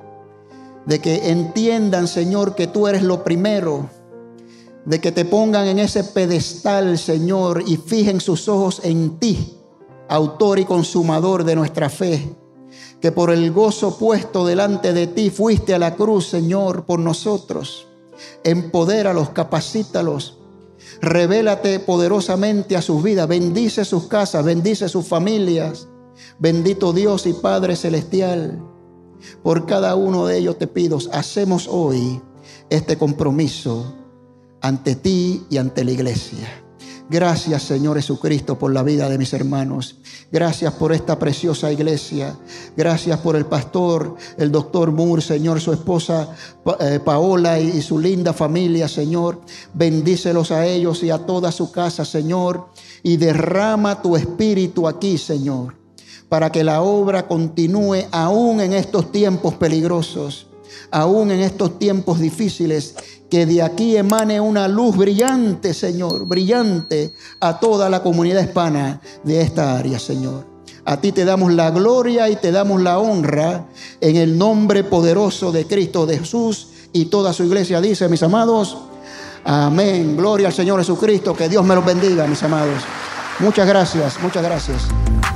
de que entiendan, Señor, que tú eres lo primero, de que te pongan en ese pedestal, Señor, y fijen sus ojos en ti, autor y consumador de nuestra fe, que por el gozo puesto delante de ti fuiste a la cruz, Señor, por nosotros. Empodéralos, capacítalos. Revélate poderosamente a sus vidas, bendice sus casas, bendice sus familias. Bendito Dios y Padre Celestial. Por cada uno de ellos te pido, hacemos hoy este compromiso ante ti y ante la iglesia. Gracias Señor Jesucristo por la vida de mis hermanos. Gracias por esta preciosa iglesia. Gracias por el pastor, el doctor Moore, Señor, su esposa eh, Paola y su linda familia, Señor. Bendícelos a ellos y a toda su casa, Señor. Y derrama tu espíritu aquí, Señor para que la obra continúe aún en estos tiempos peligrosos, aún en estos tiempos difíciles, que de aquí emane una luz brillante, Señor, brillante a toda la comunidad hispana de esta área, Señor. A ti te damos la gloria y te damos la honra en el nombre poderoso de Cristo Jesús y toda su iglesia dice, mis amados, amén. Gloria al Señor Jesucristo, que Dios me los bendiga, mis amados. Muchas gracias, muchas gracias.